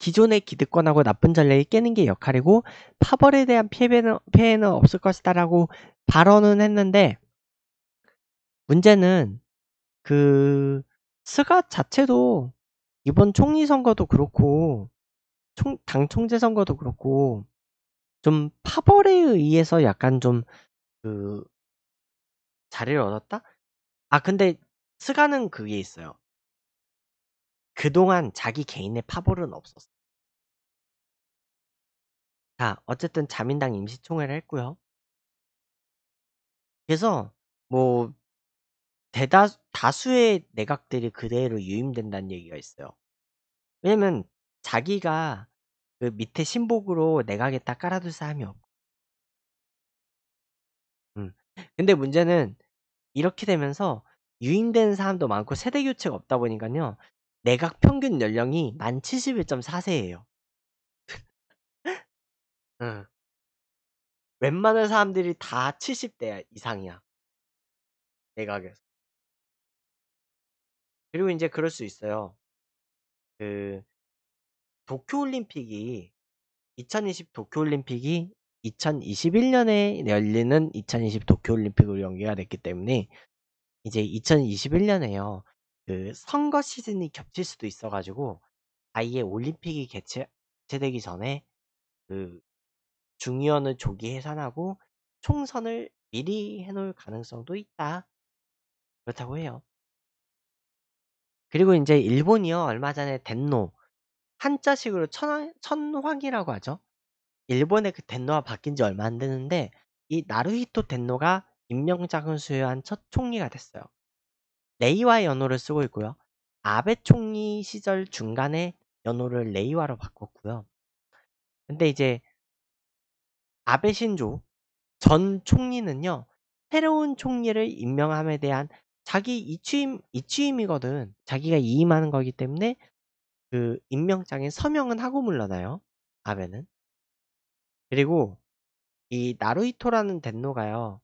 기존의 기득권하고 나쁜 전략이 깨는 게 역할이고 파벌에 대한 피해는, 피해는 없을 것이다라고 발언은 했는데 문제는 그 스가 자체도 이번 총리 선거도 그렇고 총, 당 총재 선거도 그렇고 좀 파벌에 의해서 약간 좀그 자리를 얻었다? 아 근데 스가는 그게 있어요. 그동안 자기 개인의 파벌은 없었어. 자, 어쨌든 자민당 임시총회를 했고요. 그래서 뭐 대다 다수의 내각들이 그대로 유임된다는 얘기가 있어요. 왜냐면 자기가 그 밑에 신복으로 내각에 딱 깔아둘 사람이 없고 근데 문제는 이렇게 되면서 유인된 사람도 많고 세대 교체가 없다 보니까요. 내각 평균 연령이 만 71.4세예요. 응. 웬만한 사람들이 다 70대 이상이야. 내각에서. 그리고 이제 그럴 수 있어요. 그 도쿄올림픽이 2020 도쿄올림픽이 2021년에 열리는 2020 도쿄올림픽으로 연기가 됐기 때문에 이제 2021년에요. 그 선거 시즌이 겹칠 수도 있어가지고 아예 올림픽이 개최, 되기 전에 그 중의원을 조기 해산하고 총선을 미리 해놓을 가능성도 있다. 그렇다고 해요. 그리고 이제 일본이요. 얼마 전에 덴노 한자식으로 천, 천황이라고 하죠. 일본의 그 덴노가 바뀐 지 얼마 안 되는데 이 나루히토 덴노가 임명장을 수여한 첫 총리가 됐어요. 레이와 의 연호를 쓰고 있고요. 아베 총리 시절 중간에 연호를 레이와로 바꿨고요. 근데 이제 아베 신조 전 총리는요. 새로운 총리를 임명함에 대한 자기 이취임 이취임이거든. 자기가 이임하는 거기 때문에 그 임명장에 서명은 하고 물러나요. 아베는. 그리고 이나루이토라는 덴노가요.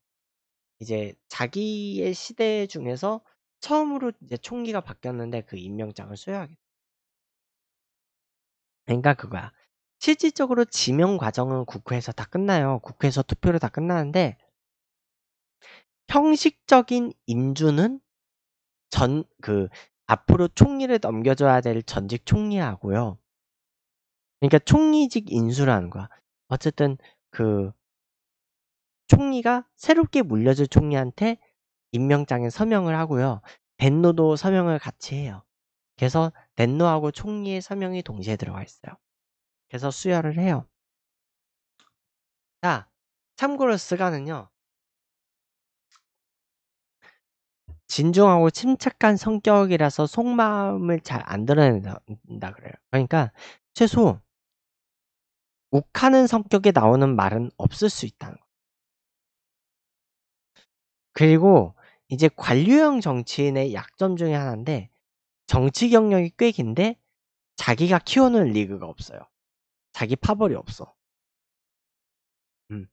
이제 자기의 시대 중에서 처음으로 이제 총기가 바뀌었는데 그 임명장을 수여하게 그러니까 그거야. 실질적으로 지명 과정은 국회에서 다 끝나요. 국회에서 투표로 다 끝나는데 형식적인 임주는 전 그 앞으로 총리를 넘겨줘야 될 전직 총리하고요. 그러니까 총리직 인수라는 거야. 어쨌든 그 총리가 새롭게 물려줄 총리한테 임명장에 서명을 하고요. 덴노도 서명을 같이 해요. 그래서 덴노하고 총리의 서명이 동시에 들어가 있어요. 그래서 수혈을 해요. 자, 참고로 스가는요. 진중하고 침착한 성격이라서 속마음을 잘 안 드러낸다 그래요. 그러니까 최소 욱하는 성격에 나오는 말은 없을 수 있다는 것. 그리고 이제 관료형 정치인의 약점 중에 하나인데 정치 경력이 꽤 긴데 자기가 키워놓은 리그가 없어요. 자기 파벌이 없어. 음.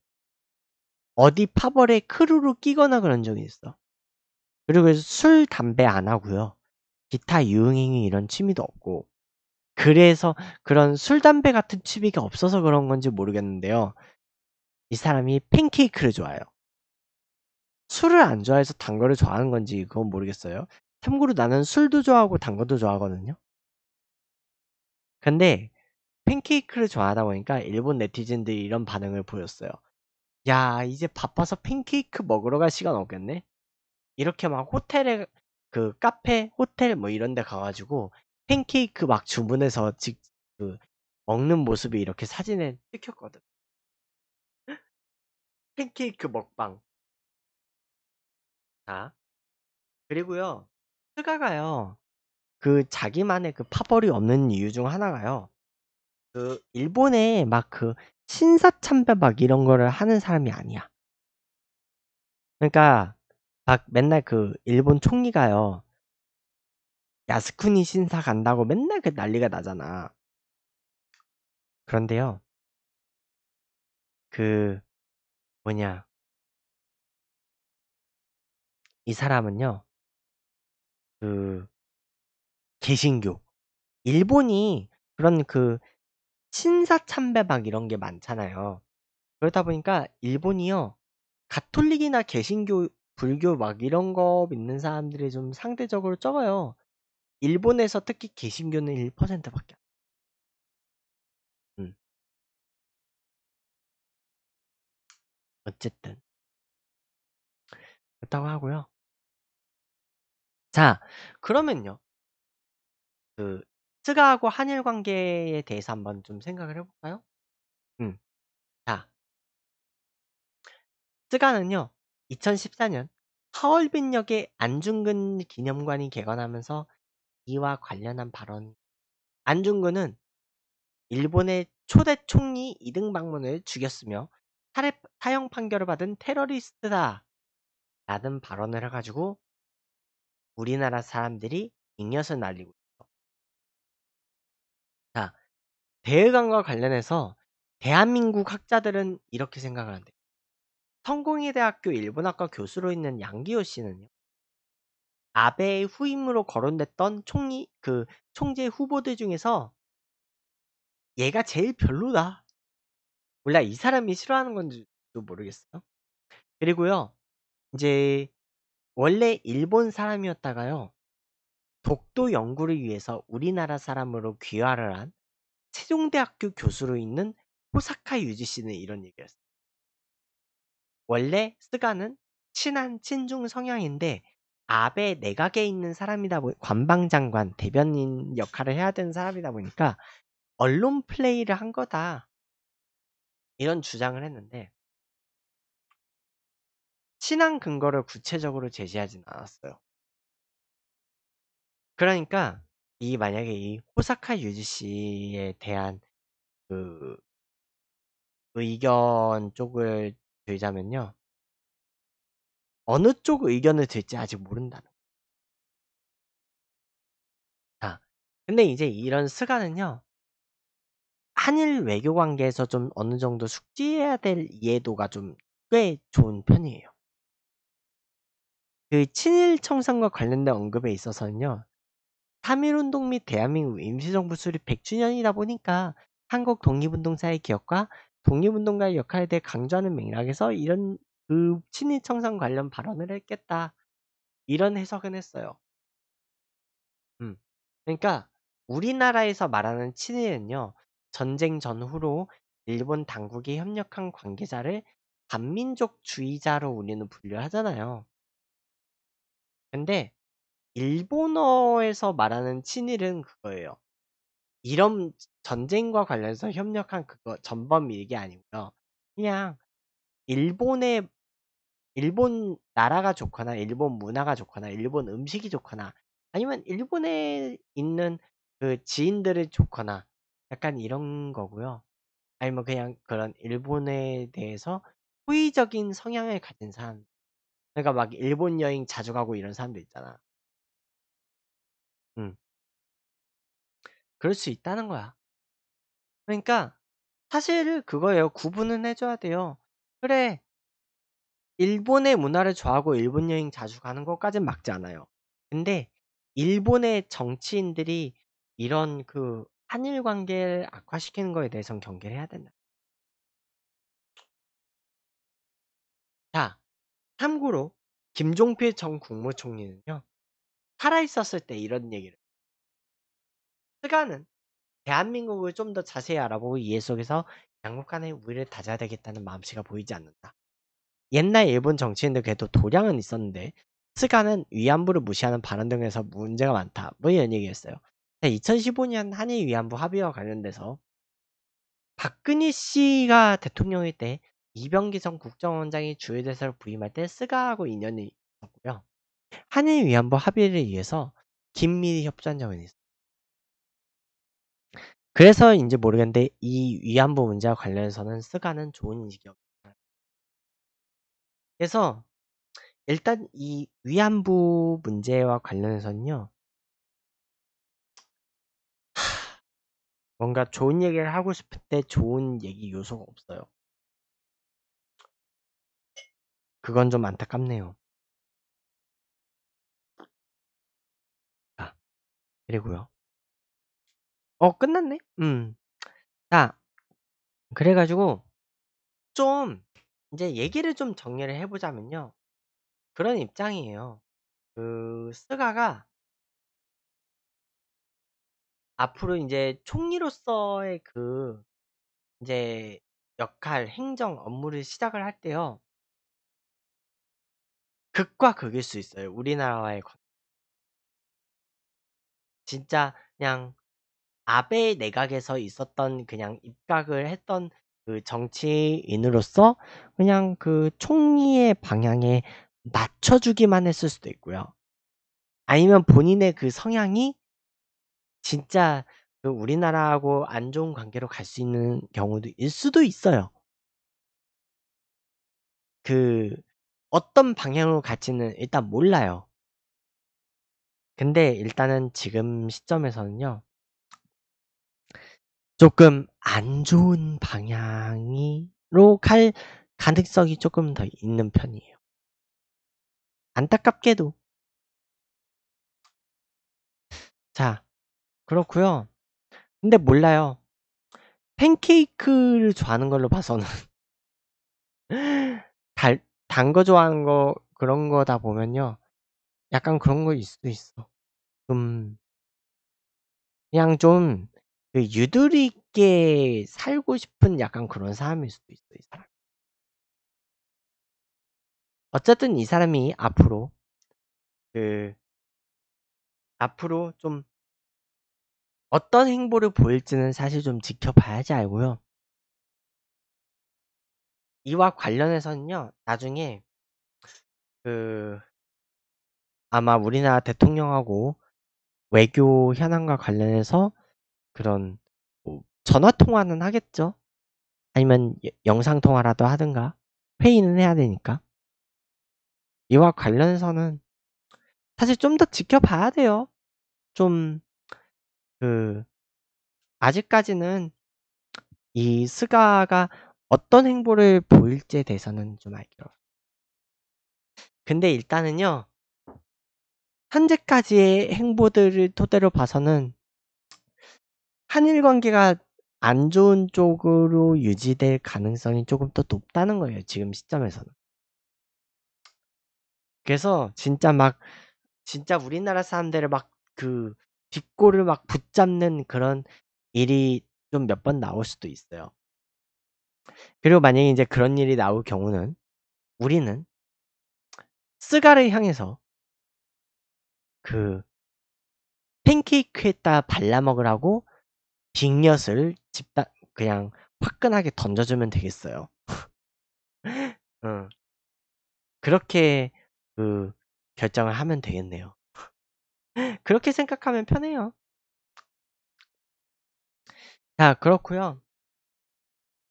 어디 파벌에 크루로 끼거나 그런 적이 있어. 그리고 술, 담배 안 하고요. 기타 유흥행위 이런 취미도 없고 그래서 그런 술, 담배 같은 취미가 없어서 그런 건지 모르겠는데요. 이 사람이 팬케이크를 좋아해요. 술을 안 좋아해서 단 거를 좋아하는 건지 그건 모르겠어요. 참고로 나는 술도 좋아하고 단 것도 좋아하거든요. 근데 팬케이크를 좋아하다 보니까 일본 네티즌들이 이런 반응을 보였어요. 야, 이제 바빠서 팬케이크 먹으러 갈 시간 없겠네? 이렇게 막 호텔에, 그 카페, 호텔 뭐 이런 데 가가지고 팬케이크 막 주문해서 직, 그, 먹는 모습이 이렇게 사진에 찍혔거든. 팬케이크 먹방. 자. 그리고요, 스가가요, 그 자기만의 그 파벌이 없는 이유 중 하나가요, 그, 일본에 막 그, 신사참배 막 이런 거를 하는 사람이 아니야. 그러니까, 막 맨날 그, 일본 총리가요, 야스쿠니 신사 간다고 맨날 그 난리가 나잖아. 그런데요. 그 뭐냐 이 사람은요. 그 개신교 일본이 그런 그 신사 참배 막 이런 게 많잖아요. 그러다 보니까 일본이요. 가톨릭이나 개신교 불교 막 이런 거 믿는 사람들이 좀 상대적으로 적어요. 일본에서 특히 개신교는 1%밖에 안. 음. 어쨌든 그렇다고 하고요. 자, 그러면요. 그 스가하고 한일 관계에 대해서 한번 좀 생각을 해볼까요? 음. 자, 스가는요. 2014년 하얼빈역의 안중근 기념관이 개관하면서 이와 관련한 발언 안중근은 일본의 초대 총리 이등방문을 죽였으며 살해, 사형 판결을 받은 테러리스트다 라는 발언을 해가지고 우리나라 사람들이 잉여서 날리고 있어. 자, 대외관과 관련해서 대한민국 학자들은 이렇게 생각하는데 성공의대학교 일본학과 교수로 있는 양기호 씨는요. 아베의 후임으로 거론됐던 총리 그 총재 후보들 중에서 얘가 제일 별로다. 몰라 이 사람이 싫어하는 건지도 모르겠어요. 그리고요 이제 원래 일본 사람이었다가요 독도 연구를 위해서 우리나라 사람으로 귀화를 한 세종대학교 교수로 있는 호사카 유지 씨는 이런 얘기였어요. 원래 스가는 친한 친중 성향인데 아베 내각에 있는 사람이다 보니 관방장관 대변인 역할을 해야 되는 사람이다 보니까 언론 플레이를 한 거다 이런 주장을 했는데 신앙 근거를 구체적으로 제시하진 않았어요. 그러니까 이 만약에 이 호사카 유지 씨에 대한 그 의견 쪽을 들자면요. 어느 쪽 의견을 들지 아직 모른다는 거예요. 자, 근데 이제 이런 스가는요. 한일 외교 관계에서 좀 어느 정도 숙지해야 될 이해도가 좀 꽤 좋은 편이에요. 그 친일 청산과 관련된 언급에 있어서는요. 3.1운동 및 대한민국 임시정부 수립 100주년이다 보니까 한국 독립운동사의 기억과 독립운동가의 역할에 대해 강조하는 맥락에서 이런 그친일 청산 관련 발언을 했겠다. 이런 해석은 했어요. 음. 그러니까 우리나라에서 말하는 친일은요. 전쟁 전후로 일본 당국이 협력한 관계자를 반민족주의자로 우리는 분류하잖아요. 근데 일본어에서 말하는 친일은 그거예요. 이런 전쟁과 관련해서 협력한 그거 전범 이게 아니고요. 그냥 일본의 일본 나라가 좋거나 일본 문화가 좋거나 일본 음식이 좋거나 아니면 일본에 있는 그 지인들이 좋거나 약간 이런 거고요. 아니면 그냥 그런 일본에 대해서 호의적인 성향을 가진 사람. 그러니까 막 일본 여행 자주 가고 이런 사람도 있잖아. 음. 그럴 수 있다는 거야. 그러니까 사실 그거예요. 구분은 해줘야 돼요. 그래, 일본의 문화를 좋아하고 일본 여행 자주 가는 것까진 막지 않아요. 근데 일본의 정치인들이 이런 그 한일 관계를 악화시키는 거에 대해선 경계를 해야 된다. 자, 참고로 김종필 전 국무총리는요. 살아있었을 때 이런 얘기를 스가는 대한민국을 좀 더 자세히 알아보고 이해 속에서 양국 간의 우위를 다져야 되겠다는 마음씨가 보이지 않는다. 옛날 일본 정치인들 그래도 도량은 있었는데 스가는 위안부를 무시하는 발언 등에서 문제가 많다. 뭐 이런 얘기였어요. 2015년 한일 위안부 합의와 관련돼서 박근혜 씨가 대통령일 때 이병기 전 국정원장이 주일대사로 부임할 때 스가하고 인연이 있었고요. 한일 위안부 합의를 위해서 긴밀히 협조한 적은 있어요. 그래서 이제 모르겠는데 이 위안부 문제와 관련해서는 스가는 좋은 인식이었고 그래서 일단 이 위안부 문제와 관련해서는요. 뭔가 좋은 얘기를 하고 싶을때 좋은 얘기 요소가 없어요. 그건 좀 안타깝네요. 자, 그리고요. 어, 끝났네? 음. 자, 그래가지고, 좀, 이제 얘기를 좀 정리를 해 보자면요. 그런 입장이에요. 그 스가가 앞으로 이제 총리로서의 그이제 역할, 행정 업무를 시작을 할 때요. 극과 극일 수 있어요, 우리나라와의 관 진짜 그냥 아베 내각에서 있었던 그냥 입각을 했던 그 정치인으로서 그냥 그 총리의 방향에 맞춰주기만 했을 수도 있고요. 아니면 본인의 그 성향이 진짜 그 우리나라하고 안 좋은 관계로 갈 수 있는 경우도 일 수도 있어요. 그 어떤 방향으로 갈지는 일단 몰라요. 근데 일단은 지금 시점에서는요. 조금 안 좋은 방향으로 갈 가능성이 조금 더 있는 편이에요. 안타깝게도. 자, 그렇고요 근데 몰라요. 팬케이크를 좋아하는 걸로 봐서는 달, 단거 좋아하는 거 그런 거다 보면요. 약간 그런 거일 수도 있어. 좀 그냥 좀그 유두리 있게 살고 싶은 약간 그런 사람일 수도 있어, 이 사람. 어쨌든 이 사람이 앞으로, 그, 앞으로 좀 어떤 행보를 보일지는 사실 좀 지켜봐야지 알고요. 이와 관련해서는요, 나중에, 그, 아마 우리나라 대통령하고 외교 현안과 관련해서 그런 뭐 전화 통화는 하겠죠. 아니면 영상 통화라도 하든가 회의는 해야 되니까. 이와 관련해서는 사실 좀 더 지켜봐야 돼요. 좀 그 아직까지는 이 스가가 어떤 행보를 보일지에 대해서는 좀 알기로. 근데 일단은요, 현재까지의 행보들을 토대로 봐서는 한일 관계가 안 좋은 쪽으로 유지될 가능성이 조금 더 높다는 거예요. 지금 시점에서는. 그래서 진짜 막 진짜 우리나라 사람들을 막그 뒷골을 막 붙잡는 그런 일이 좀 몇 번 나올 수도 있어요. 그리고 만약에 이제 그런 일이 나올 경우는 우리는 스가를 향해서 그 팬케이크에다 발라먹으라고 빅엿을 집단 그냥 화끈하게 던져주면 되겠어요. 어. 그렇게 그 결정을 하면 되겠네요. 그렇게 생각하면 편해요. 자 그렇고요.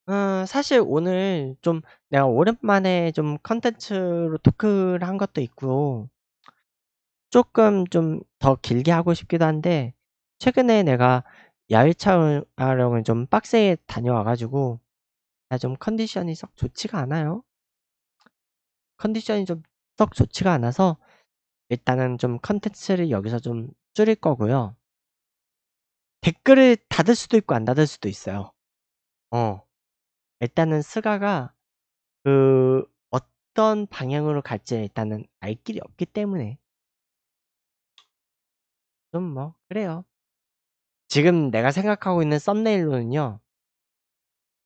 어, 사실 오늘 좀 내가 오랜만에 좀 컨텐츠로 토크를 한 것도 있고 조금 좀 더 길게 하고 싶기도 한데 최근에 내가 야외 촬영을 좀 빡세게 다녀와가지고 나 좀 컨디션이 썩 좋지가 않아요. 컨디션이 좀 썩 좋지가 않아서 일단은 좀 컨텐츠를 여기서 좀 줄일 거고요. 댓글을 닫을 수도 있고 안 닫을 수도 있어요. 어. 일단은 스가가 그 어떤 방향으로 갈지 일단은 알 길이 없기 때문에 좀 뭐 그래요. 지금 내가 생각하고 있는 썸네일로는요.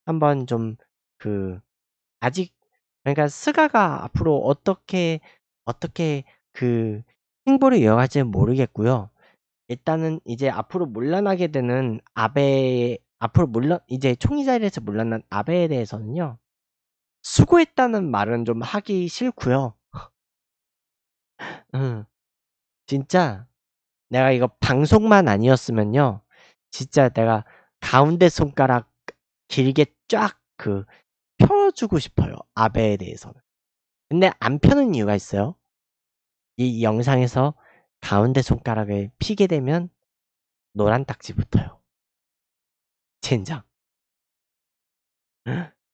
한번 좀 그 아직 그러니까 스가가 앞으로 어떻게 어떻게 그 행보를 이어갈지 모르겠고요. 일단은 이제 앞으로 물러나게 되는 아베 앞으로 물론 이제 총리 자리에서 물러난 아베에 대해서는요. 수고했다는 말은 좀 하기 싫고요. 음, 진짜 내가 이거 방송만 아니었으면요. 진짜 내가 가운데 손가락 길게 쫙 그 펴주고 싶어요. 아베에 대해서는. 근데 안 펴는 이유가 있어요. 이 영상에서 가운데 손가락을 피게 되면 노란 딱지 붙어요. 젠장.